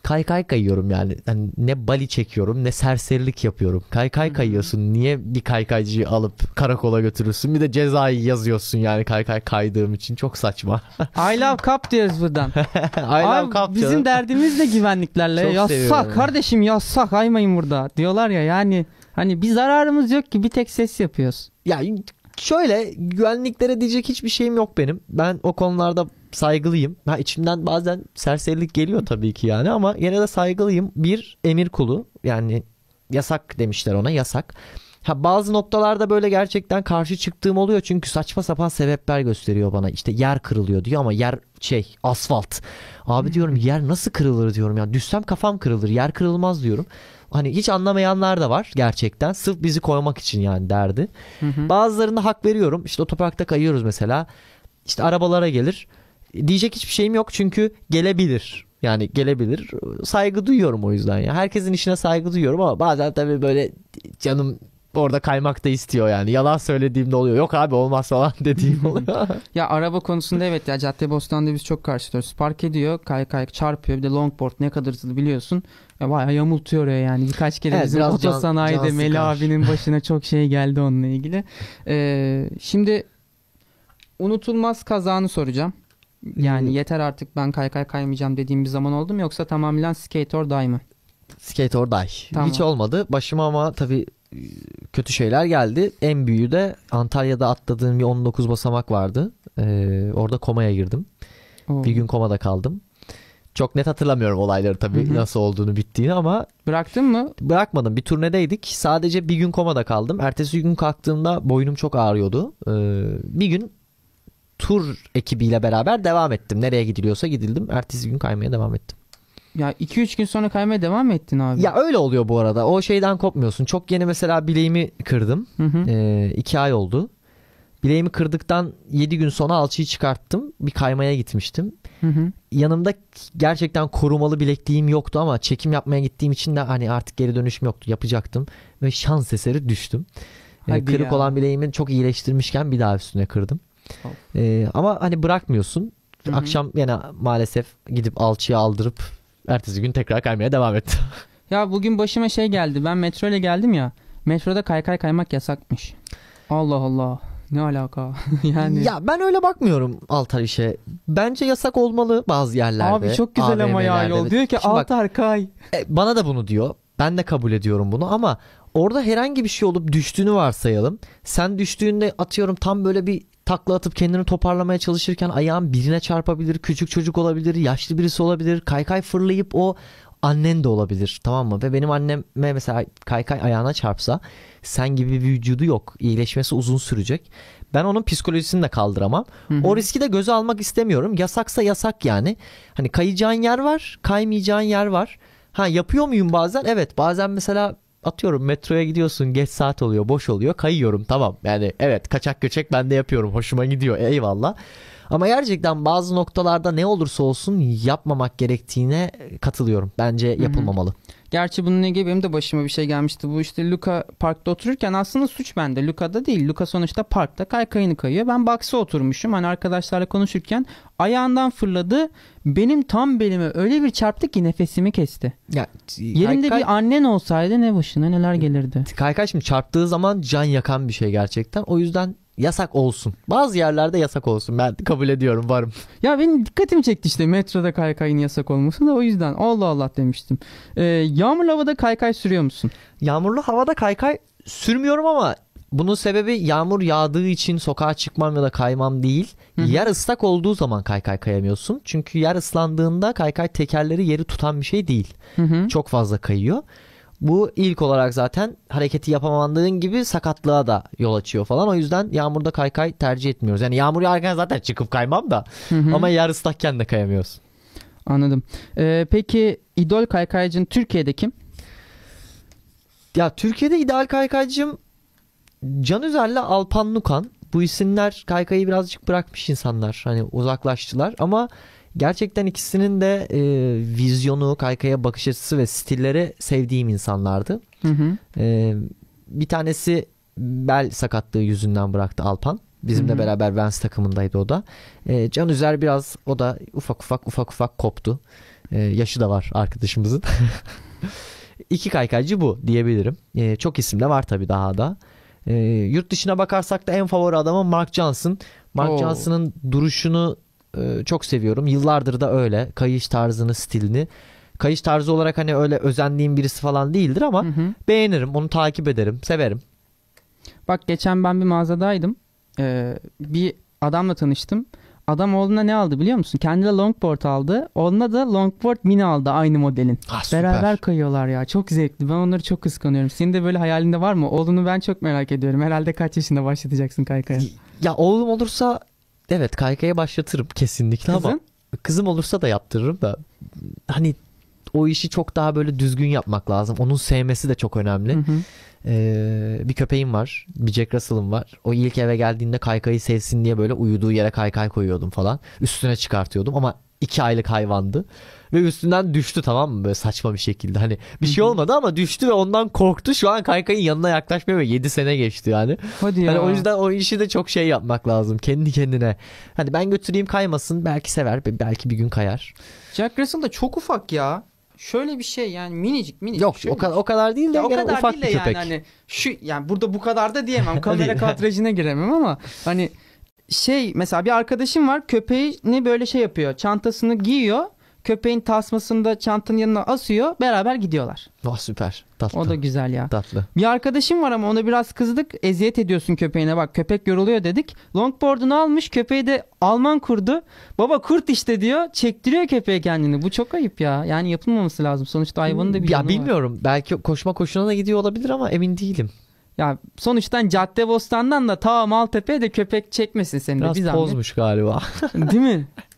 kay kay kayıyorum yani. yani ne bali çekiyorum ne serserilik yapıyorum. Kay kay kayıyorsun. Niye bir kaykaycıyı alıp karakola götürürsün? Bir de cezayı yazıyorsun yani kay kay kaydığım için. Çok saçma. I love cup diyoruz buradan. I love cup canım. Bizim derdimiz de güvenliklerle. Çok yasak seviyorum. kardeşim yasak aymayın burada diyorlar ya yani. Hani bir zararımız yok ki bir tek ses yapıyoruz. Ya şöyle güvenliklere diyecek hiçbir şeyim yok benim. Ben o konularda saygılıyım. Ha, içimden bazen serserilik geliyor tabii ki yani ama yine de saygılıyım. Bir emir kulu yani yasak demişler ona yasak. Ha, bazı noktalarda böyle gerçekten karşı çıktığım oluyor çünkü saçma sapan sebepler gösteriyor bana. İşte yer kırılıyor diyor ama yer şey asfalt. Abi diyorum hmm. yer nasıl kırılır diyorum ya. Düşsem kafam kırılır. Yer kırılmaz diyorum hani hiç anlamayanlar da var gerçekten. Sırf bizi koymak için yani derdi. Hı hı. Bazılarına hak veriyorum. İşte otoparkta kayıyoruz mesela. İşte arabalara gelir. Diyecek hiçbir şeyim yok çünkü gelebilir. Yani gelebilir. Saygı duyuyorum o yüzden. Yani herkesin işine saygı duyuyorum ama bazen tabii böyle canım orada kaymak da istiyor yani. Yalan söylediğimde oluyor. Yok abi olmaz falan dediğim oluyor. ya araba konusunda evet ya Cadde Bostan'da biz çok karşılıyoruz. Park ediyor, kay kay çarpıyor. Bir de longboard ne kadar hızlı biliyorsun. Ya bayağı yamultuyor oraya yani. Birkaç kere evet, bizim otosanayide can, Meli abinin başına çok şey geldi onunla ilgili. Ee, şimdi unutulmaz kazanı soracağım. Yani hmm. yeter artık ben kay kay kaymayacağım dediğim bir zaman oldum yoksa tamamen skater day mı? Skater day Tamam. Hiç olmadı. Başıma ama tabii e, kötü şeyler geldi. En büyüğü de Antalya'da atladığım bir 19 basamak vardı. Ee, orada komaya girdim. Oo. Bir gün komada kaldım. Çok net hatırlamıyorum olayları tabii Hı-hı. nasıl olduğunu bittiğini ama. Bıraktın mı? Bırakmadım. Bir turnedeydik. Sadece bir gün komada kaldım. Ertesi gün kalktığımda boynum çok ağrıyordu. Ee, bir gün tur ekibiyle beraber devam ettim. Nereye gidiliyorsa gidildim. Ertesi gün kaymaya devam ettim. Ya 2-3 gün sonra kaymaya devam ettin abi. Ya öyle oluyor bu arada. O şeyden kopmuyorsun. Çok yeni mesela bileğimi kırdım. 2 ee, ay oldu. Bileğimi kırdıktan 7 gün sonra alçıyı çıkarttım. Bir kaymaya gitmiştim. Hı hı. Yanımda gerçekten korumalı bilekliğim yoktu ama çekim yapmaya gittiğim için de hani artık geri dönüşüm yoktu. Yapacaktım ve şans eseri düştüm. Ee, Hadi Kırık ya. olan bileğimi çok iyileştirmişken bir daha üstüne kırdım. Ee, ama hani bırakmıyorsun. Hı-hı. Akşam yine maalesef gidip alçıyı aldırıp ertesi gün tekrar kaymaya devam ettim. Ya bugün başıma şey geldi. Ben metro ile geldim ya. Metroda kaykay kaymak yasakmış. Allah Allah. Ne alaka? yani Ya ben öyle bakmıyorum altar işe. Bence yasak olmalı bazı yerlerde. Abi çok güzel AVM'lerde. ama ya yol. Diyor ki Şimdi altar bak, kay. E, bana da bunu diyor. Ben de kabul ediyorum bunu ama orada herhangi bir şey olup düştüğünü varsayalım. Sen düştüğünde atıyorum tam böyle bir takla atıp kendini toparlamaya çalışırken ayağın birine çarpabilir, küçük çocuk olabilir, yaşlı birisi olabilir. Kaykay fırlayıp o annen de olabilir tamam mı? Ve benim anneme mesela kaykay ayağına çarpsa sen gibi bir vücudu yok. İyileşmesi uzun sürecek. Ben onun psikolojisini de kaldıramam. Hı-hı. O riski de göze almak istemiyorum. Yasaksa yasak yani. Hani kayacağın yer var, kaymayacağın yer var. Ha yapıyor muyum bazen? Evet bazen mesela atıyorum metroya gidiyorsun geç saat oluyor boş oluyor kayıyorum tamam yani evet kaçak göçek ben de yapıyorum hoşuma gidiyor eyvallah ama gerçekten bazı noktalarda ne olursa olsun yapmamak gerektiğine katılıyorum. Bence yapılmamalı. Hı hı. Gerçi bununla ilgili benim de başıma bir şey gelmişti. Bu işte Luka parkta otururken aslında suç bende. Luka'da değil. Luka sonuçta parkta kaykayını kayıyor. Ben baksa oturmuşum. Hani arkadaşlarla konuşurken ayağından fırladı. Benim tam belime öyle bir çarptı ki nefesimi kesti. Ya, Yerinde kaykay... bir annen olsaydı ne başına neler gelirdi. Kaykay şimdi çarptığı zaman can yakan bir şey gerçekten. O yüzden yasak olsun. Bazı yerlerde yasak olsun. Ben kabul ediyorum varım. Ya benim dikkatimi çekti işte metroda kaykayın yasak olması da o yüzden Allah Allah demiştim. Ee, yağmurlu havada kaykay sürüyor musun? Yağmurlu havada kaykay sürmüyorum ama bunun sebebi yağmur yağdığı için sokağa çıkmam ya da kaymam değil. Hı-hı. Yer ıslak olduğu zaman kaykay kayamıyorsun. Çünkü yer ıslandığında kaykay tekerleri yeri tutan bir şey değil. Hı-hı. Çok fazla kayıyor bu ilk olarak zaten hareketi yapamadığın gibi sakatlığa da yol açıyor falan. O yüzden yağmurda kaykay tercih etmiyoruz. Yani yağmur yağarken zaten çıkıp kaymam da hı hı. ama yer ıslakken de kayamıyoruz Anladım. Ee, peki idol kaykaycın Türkiye'de kim? Ya Türkiye'de ideal kaykaycım Can Üzer'le Alpan Nukan. Bu isimler kaykayı birazcık bırakmış insanlar. Hani uzaklaştılar ama Gerçekten ikisinin de e, vizyonu, kaykaya bakış açısı ve stilleri sevdiğim insanlardı. Hı hı. E, bir tanesi bel sakatlığı yüzünden bıraktı Alpan. Bizimle beraber Vans takımındaydı o da. E, Can Üzer biraz o da ufak ufak ufak ufak koptu. E, yaşı da var arkadaşımızın. İki kaykaycı bu diyebilirim. E, çok isim de var tabii daha da. E, yurt dışına bakarsak da en favori adamım Mark Johnson. Mark Oo. Johnson'ın duruşunu e, çok seviyorum. Yıllardır da öyle. Kayış tarzını, stilini. Kayış tarzı olarak hani öyle özendiğim birisi falan değildir ama hı hı. beğenirim. Onu takip ederim. Severim. Bak geçen ben bir mağazadaydım. Ee, bir adamla tanıştım. Adam oğluna ne aldı biliyor musun? Kendine longboard aldı. Oğluna da longboard mini aldı aynı modelin. Ah, süper. Beraber kayıyorlar ya. Çok zevkli. Ben onları çok kıskanıyorum. Senin de böyle hayalinde var mı? Oğlunu ben çok merak ediyorum. Herhalde kaç yaşında başlatacaksın kaykaya? Ya oğlum olursa evet kaykaya başlatırım kesinlikle Kızın? ama kızım olursa da yaptırırım da hani o işi çok daha böyle düzgün yapmak lazım. Onun sevmesi de çok önemli. Hı hı. Ee, bir köpeğim var. Bir Jack Russell'ım var. O ilk eve geldiğinde kaykayı sevsin diye böyle uyuduğu yere kaykay koyuyordum falan. Üstüne çıkartıyordum ama iki aylık hayvandı ve üstünden düştü tamam mı böyle saçma bir şekilde hani bir şey olmadı ama düştü ve ondan korktu şu an kaykayın yanına yaklaşmıyor ve 7 sene geçti yani. Hadi hani ya. Hani o yüzden o işi de çok şey yapmak lazım kendi kendine. Hani ben götüreyim kaymasın belki sever belki bir gün kayar. Jack Russell da çok ufak ya. Şöyle bir şey yani minicik minicik. Yok o kadar o kadar değil de ya o kadar ufak değil bir köpek. Yani hani şu yani burada bu kadar da diyemem. Kamera kadrajına giremem ama hani şey mesela bir arkadaşım var köpeğini böyle şey yapıyor. Çantasını giyiyor köpeğin tasmasını da çantanın yanına asıyor. Beraber gidiyorlar. Vah oh, süper. Tatlı. O da güzel ya. Tatlı. Bir arkadaşım var ama ona biraz kızdık. Eziyet ediyorsun köpeğine bak köpek yoruluyor dedik. Longboard'unu almış köpeği de Alman kurdu. Baba kurt işte diyor. Çektiriyor köpeği kendini. Bu çok ayıp ya. Yani yapılmaması lazım. Sonuçta hayvanın da bir Ya bilmiyorum. Var. Belki koşma koşuna da gidiyor olabilir ama emin değilim. Ya sonuçta Cadde Bostan'dan da ta Maltepe'ye de köpek çekmesin seni Biraz de. Biraz pozmuş galiba. Değil mi?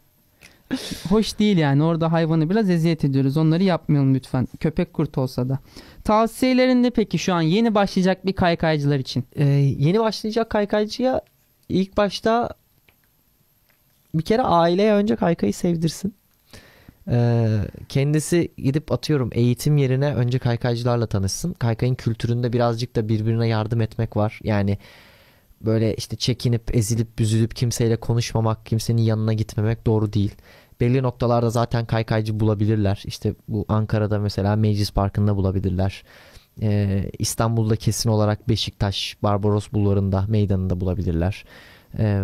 hoş değil yani. Orada hayvanı biraz eziyet ediyoruz. Onları yapmayalım lütfen. Köpek kurt olsa da. tavsiyelerin Tavsiyelerinde peki şu an yeni başlayacak bir kaykaycılar için? Ee, yeni başlayacak kaykaycıya ilk başta bir kere aileye önce kaykayı sevdirsin. Ee, kendisi gidip atıyorum eğitim yerine önce kaykaycılarla tanışsın. Kaykayın kültüründe birazcık da birbirine yardım etmek var. Yani böyle işte çekinip ezilip büzülüp kimseyle konuşmamak, kimsenin yanına gitmemek doğru değil belli noktalarda zaten kaykaycı bulabilirler. İşte bu Ankara'da mesela Meclis Parkı'nda bulabilirler. Ee, İstanbul'da kesin olarak Beşiktaş, Barbaros Bulvarı'nda, meydanında bulabilirler. Ee,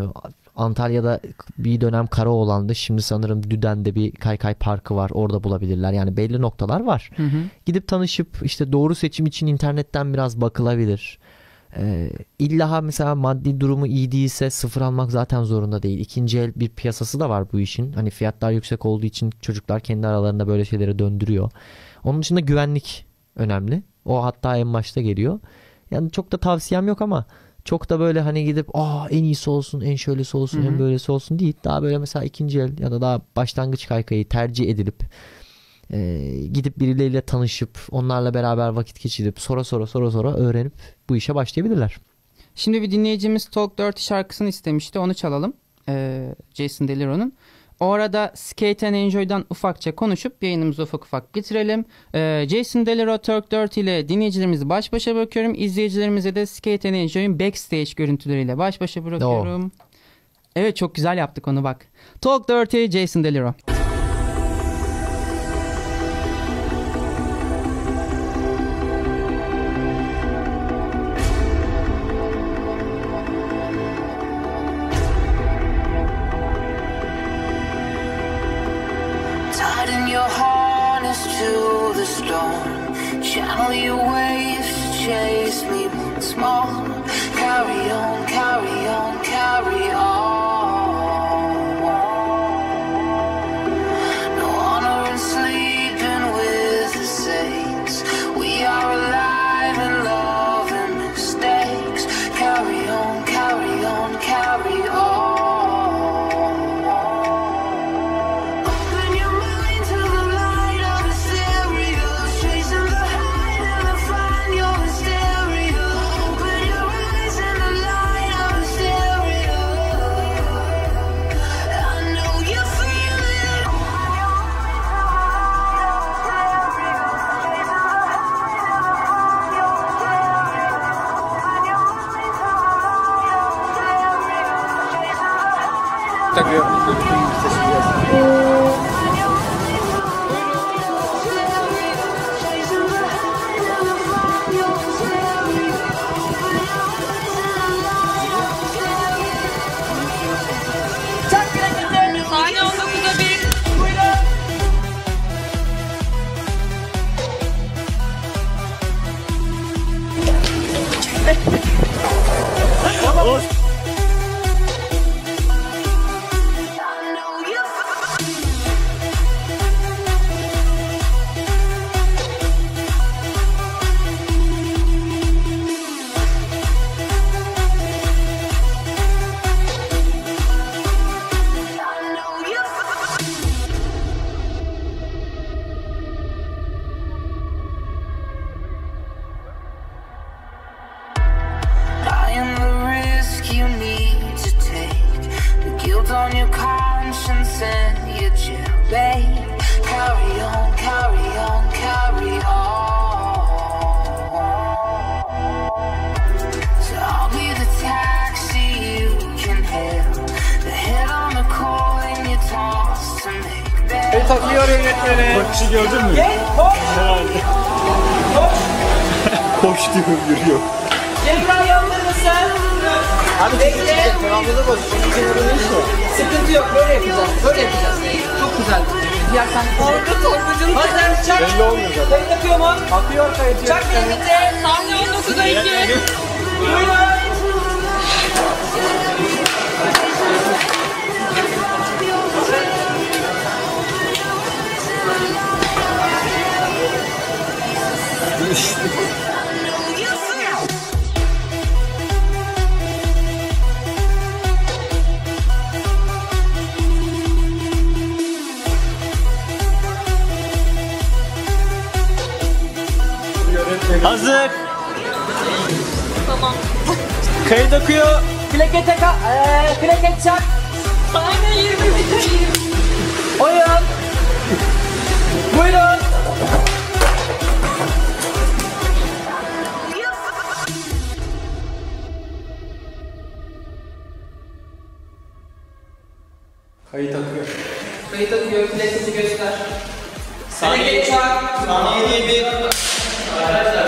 Antalya'da bir dönem kara olandı. Şimdi sanırım Düden'de bir kaykay parkı var. Orada bulabilirler. Yani belli noktalar var. Hı hı. Gidip tanışıp işte doğru seçim için internetten biraz bakılabilir. E, illa mesela maddi durumu iyi değilse sıfır almak zaten zorunda değil. İkinci el bir piyasası da var bu işin. Hani fiyatlar yüksek olduğu için çocuklar kendi aralarında böyle şeylere döndürüyor. Onun dışında güvenlik önemli. O hatta en başta geliyor. Yani çok da tavsiyem yok ama çok da böyle hani gidip aa en iyisi olsun, en şöylesi olsun, Hı-hı. en böylesi olsun değil. Daha böyle mesela ikinci el ya da daha başlangıç kaykayı tercih edilip e, gidip birileriyle tanışıp onlarla beraber vakit geçirip sonra sonra sonra sonra öğrenip bu işe başlayabilirler. Şimdi bir dinleyicimiz Talk Dirty şarkısını istemişti. Onu çalalım. Ee, Jason Deliro'nun. O arada Skate and Enjoy'dan ufakça konuşup yayınımızı ufak ufak bitirelim. Ee, Jason Delero Talk Dirty ile dinleyicilerimizi baş başa bırakıyorum. İzleyicilerimize de Skate and Enjoy'un backstage görüntüleriyle baş başa bırakıyorum. No. Oh. Evet çok güzel yaptık onu bak. Talk Dirty Jason Delero. small. Carry on, carry on, carry on. Hazır. Tamam. Kayıt akıyor. Plakete ka ee, plaket çak. Sahne 20 Oyun. Buyurun. Kayıt akıyor. Kayıt akıyor. Plaketi göster. Saniye, saniye diye bir... Arkadaşlar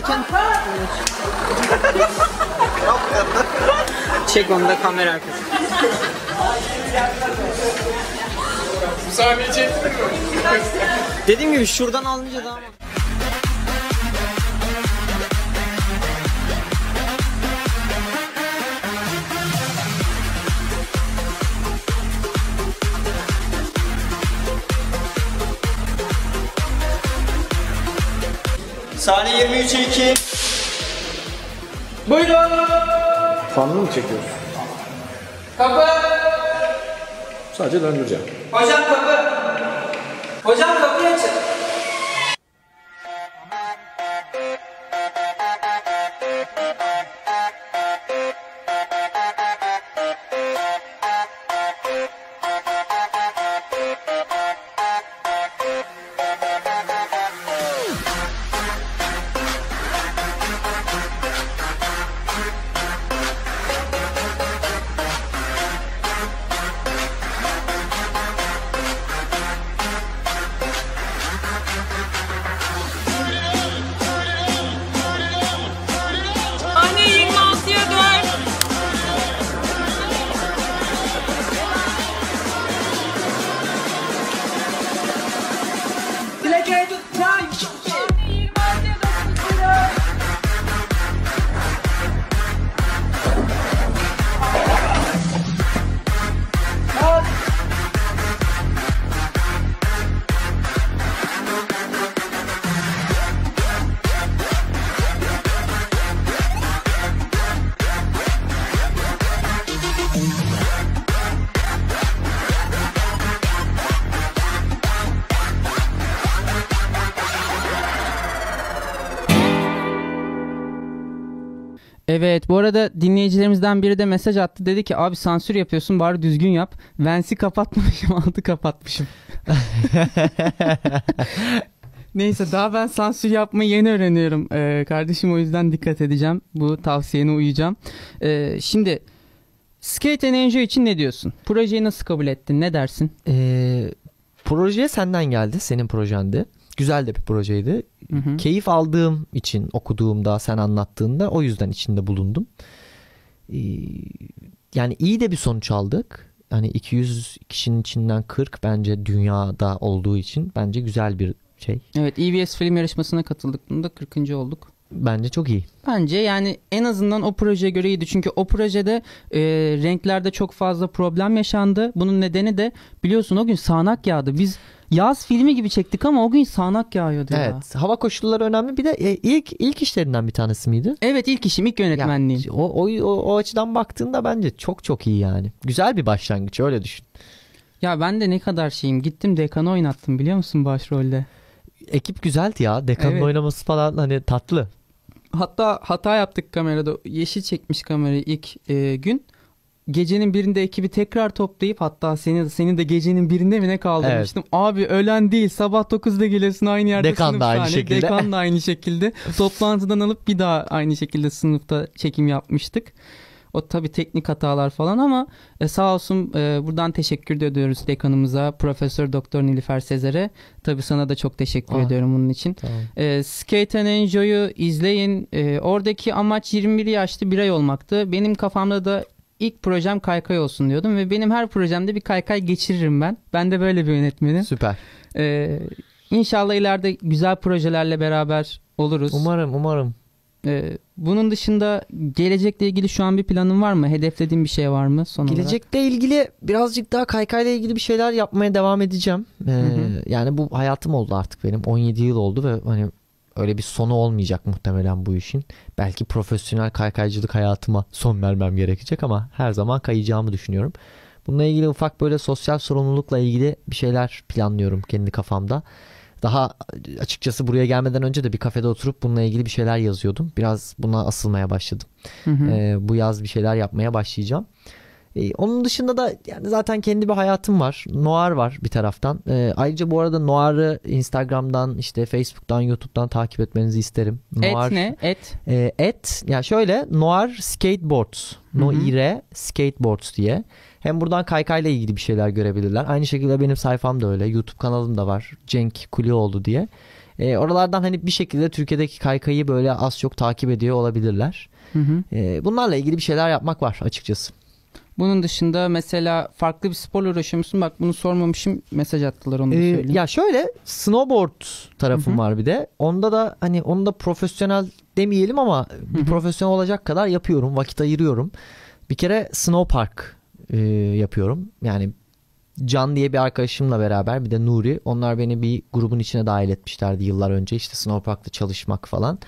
I Çek onu da kamera arkası. Bu sahneyi çektin Dediğim gibi şuradan alınca daha... 23 2 Buyurun. Fanını mı çekiyoruz? Kapı. Sadece döndüreceğim. Hocam kapı. Hocam kapı. Evet bu arada dinleyicilerimizden biri de mesaj attı. Dedi ki abi sansür yapıyorsun bari düzgün yap. Vens'i kapatmamışım altı kapatmışım. Neyse daha ben sansür yapmayı yeni öğreniyorum. Ee, kardeşim o yüzden dikkat edeceğim. Bu tavsiyene uyacağım. Ee, şimdi Skate and Enjoy için ne diyorsun? Projeyi nasıl kabul ettin? Ne dersin? Ee, proje senden geldi. Senin projendi güzel de bir projeydi. Hı hı. Keyif aldığım için okuduğumda sen anlattığında o yüzden içinde bulundum. Ee, yani iyi de bir sonuç aldık. Hani 200 kişinin içinden 40 bence dünyada olduğu için bence güzel bir şey. Evet EVS film yarışmasına katıldık. Bunda 40. olduk. Bence çok iyi. Bence yani en azından o projeye göre iyiydi. Çünkü o projede e, renklerde çok fazla problem yaşandı. Bunun nedeni de biliyorsun o gün sağanak yağdı. Biz yaz filmi gibi çektik ama o gün sağanak yağıyordu evet, ya. Evet. Hava koşulları önemli. Bir de e, ilk ilk işlerinden bir tanesi miydi? Evet ilk işim ilk yönetmenliğim. Yani, o, o, o, o açıdan baktığında bence çok çok iyi yani. Güzel bir başlangıç öyle düşün. Ya ben de ne kadar şeyim gittim dekanı oynattım biliyor musun başrolde. Ekip güzeldi ya. Dekanın evet. oynaması falan hani tatlı hatta hata yaptık kamerada. Yeşil çekmiş kamerayı ilk e, gün. Gecenin birinde ekibi tekrar toplayıp hatta seni seni de gecenin birinde mi ne kaldırmıştım. Evet. Abi ölen değil sabah 9'da gelirsin aynı yerde Dekan Da aynı hani şekilde. Dekan da aynı şekilde. Toplantıdan alıp bir daha aynı şekilde sınıfta çekim yapmıştık. O tabii teknik hatalar falan ama e, sağ olsun e, buradan teşekkür de ediyoruz dekanımıza Profesör Doktor Nilüfer Sezer'e. Tabii sana da çok teşekkür ah, ediyorum bunun için. Tamam. E, Skate and Enjoy'u izleyin. E, oradaki amaç 21 yaşlı birey olmaktı. Benim kafamda da ilk projem kaykay olsun diyordum ve benim her projemde bir kaykay geçiririm ben. Ben de böyle bir yönetmenim. Süper. Ee, inşallah ileride güzel projelerle beraber oluruz. Umarım, umarım. Ee, bunun dışında gelecekle ilgili şu an bir planın var mı? Hedeflediğin bir şey var mı son Gelecekle olarak? ilgili birazcık daha kaykayla ilgili bir şeyler yapmaya devam edeceğim. Ee, Yani bu hayatım oldu artık benim. 17 yıl oldu ve hani öyle bir sonu olmayacak muhtemelen bu işin. Belki profesyonel kaykaycılık hayatıma son vermem gerekecek ama her zaman kayacağımı düşünüyorum. Bununla ilgili ufak böyle sosyal sorumlulukla ilgili bir şeyler planlıyorum kendi kafamda. Daha açıkçası buraya gelmeden önce de bir kafede oturup bununla ilgili bir şeyler yazıyordum. Biraz buna asılmaya başladım. Hı hı. E, bu yaz bir şeyler yapmaya başlayacağım. E, onun dışında da yani zaten kendi bir hayatım var. Noir var bir taraftan. E, ayrıca bu arada Noir'ı Instagram'dan işte Facebook'tan YouTube'dan takip etmenizi isterim. Noir, et ne? Et. E, et. Yani şöyle Noir Skateboards. Noire Skateboards diye. Hem buradan kaykayla ilgili bir şeyler görebilirler. Aynı şekilde benim sayfam da öyle. YouTube kanalım da var. Cenk oldu diye. E, oralardan hani bir şekilde Türkiye'deki kaykayı böyle az çok takip ediyor olabilirler. Hı hı. E, bunlarla ilgili bir şeyler yapmak var açıkçası. Bunun dışında mesela farklı bir sporla uğraşıyor musun? Bak bunu sormamışım mesaj attılar onu ee, söyleyeyim. Ya şöyle snowboard tarafım Hı-hı. var bir de. Onda da hani onu da profesyonel demeyelim ama Hı-hı. profesyonel olacak kadar yapıyorum. Vakit ayırıyorum. Bir kere snowpark e, yapıyorum. Yani Can diye bir arkadaşımla beraber bir de Nuri onlar beni bir grubun içine dahil etmişlerdi yıllar önce işte Snowpark'ta çalışmak falan.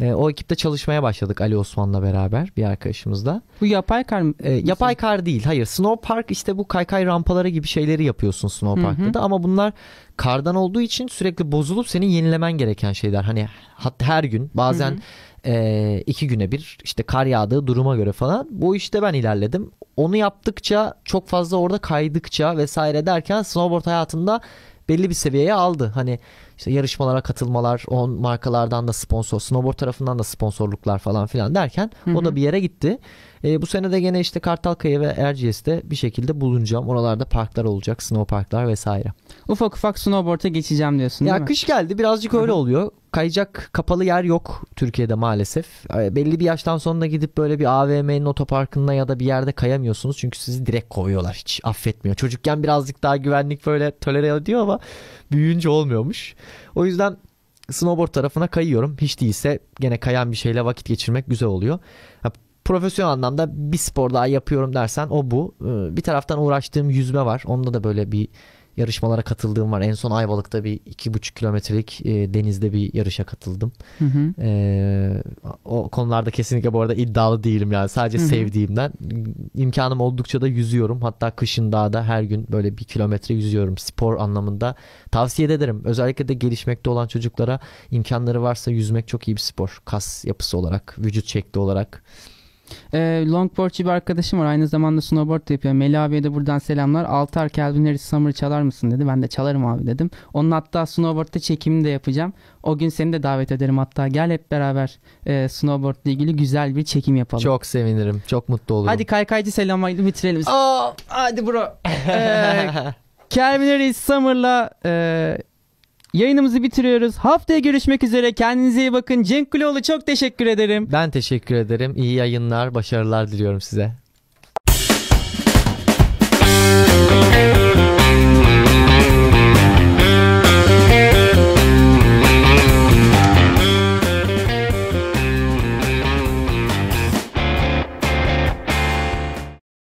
E, o ekipte çalışmaya başladık Ali Osman'la beraber bir arkadaşımızla. Bu yapay kar mı? E, yapay kar değil. Hayır. Snow Park işte bu kaykay rampaları gibi şeyleri yapıyorsun Snow Park'ta Hı-hı. da ama bunlar kardan olduğu için sürekli bozulup senin yenilemen gereken şeyler. Hani hatta her gün bazen e, iki güne bir işte kar yağdığı duruma göre falan. Bu işte ben ilerledim. Onu yaptıkça çok fazla orada kaydıkça vesaire derken snowboard hayatında belli bir seviyeye aldı. Hani işte yarışmalara katılmalar, on markalardan da sponsor, snowboard tarafından da sponsorluklar falan filan derken hı hı. o da bir yere gitti. E, bu sene de gene işte Kartalkaya ve Erciyes'te bir şekilde bulunacağım. Oralarda parklar olacak, snowparklar vesaire ufak ufak snowboard'a geçeceğim diyorsun ya mi? kış geldi birazcık öyle oluyor. Kayacak kapalı yer yok Türkiye'de maalesef. Belli bir yaştan sonra gidip böyle bir AVM'nin otoparkında ya da bir yerde kayamıyorsunuz. Çünkü sizi direkt kovuyorlar hiç affetmiyor. Çocukken birazcık daha güvenlik böyle tolere ediyor ama büyüyünce olmuyormuş. O yüzden snowboard tarafına kayıyorum. Hiç değilse gene kayan bir şeyle vakit geçirmek güzel oluyor. Ya, profesyonel anlamda bir spor daha yapıyorum dersen o bu. Ee, bir taraftan uğraştığım yüzme var. Onda da böyle bir yarışmalara katıldığım var. En son Ayvalık'ta bir iki buçuk kilometrelik e, denizde bir yarışa katıldım. Hı hı. E, o konularda kesinlikle bu arada iddialı değilim yani sadece hı hı. sevdiğimden. imkanım oldukça da yüzüyorum. Hatta kışın da her gün böyle bir kilometre yüzüyorum spor anlamında. Tavsiye ederim. Özellikle de gelişmekte olan çocuklara imkanları varsa yüzmek çok iyi bir spor. Kas yapısı olarak, vücut şekli olarak e, ee, longboardçı bir arkadaşım var. Aynı zamanda snowboard da yapıyor. Meli abiye de buradan selamlar. Altar Calvin Harris Summer'ı çalar mısın dedi. Ben de çalarım abi dedim. Onun hatta snowboard'da çekimini de yapacağım. O gün seni de davet ederim hatta. Gel hep beraber e, snowboardla ilgili güzel bir çekim yapalım. Çok sevinirim. Çok mutlu olurum. Hadi kaykaycı selamlarıyla bitirelim. Aa, hadi bro. ee, Calvin Harris Summer'la... E, Yayınımızı bitiriyoruz. Haftaya görüşmek üzere. Kendinize iyi bakın. Cenk Kuloğlu çok teşekkür ederim. Ben teşekkür ederim. İyi yayınlar, başarılar diliyorum size.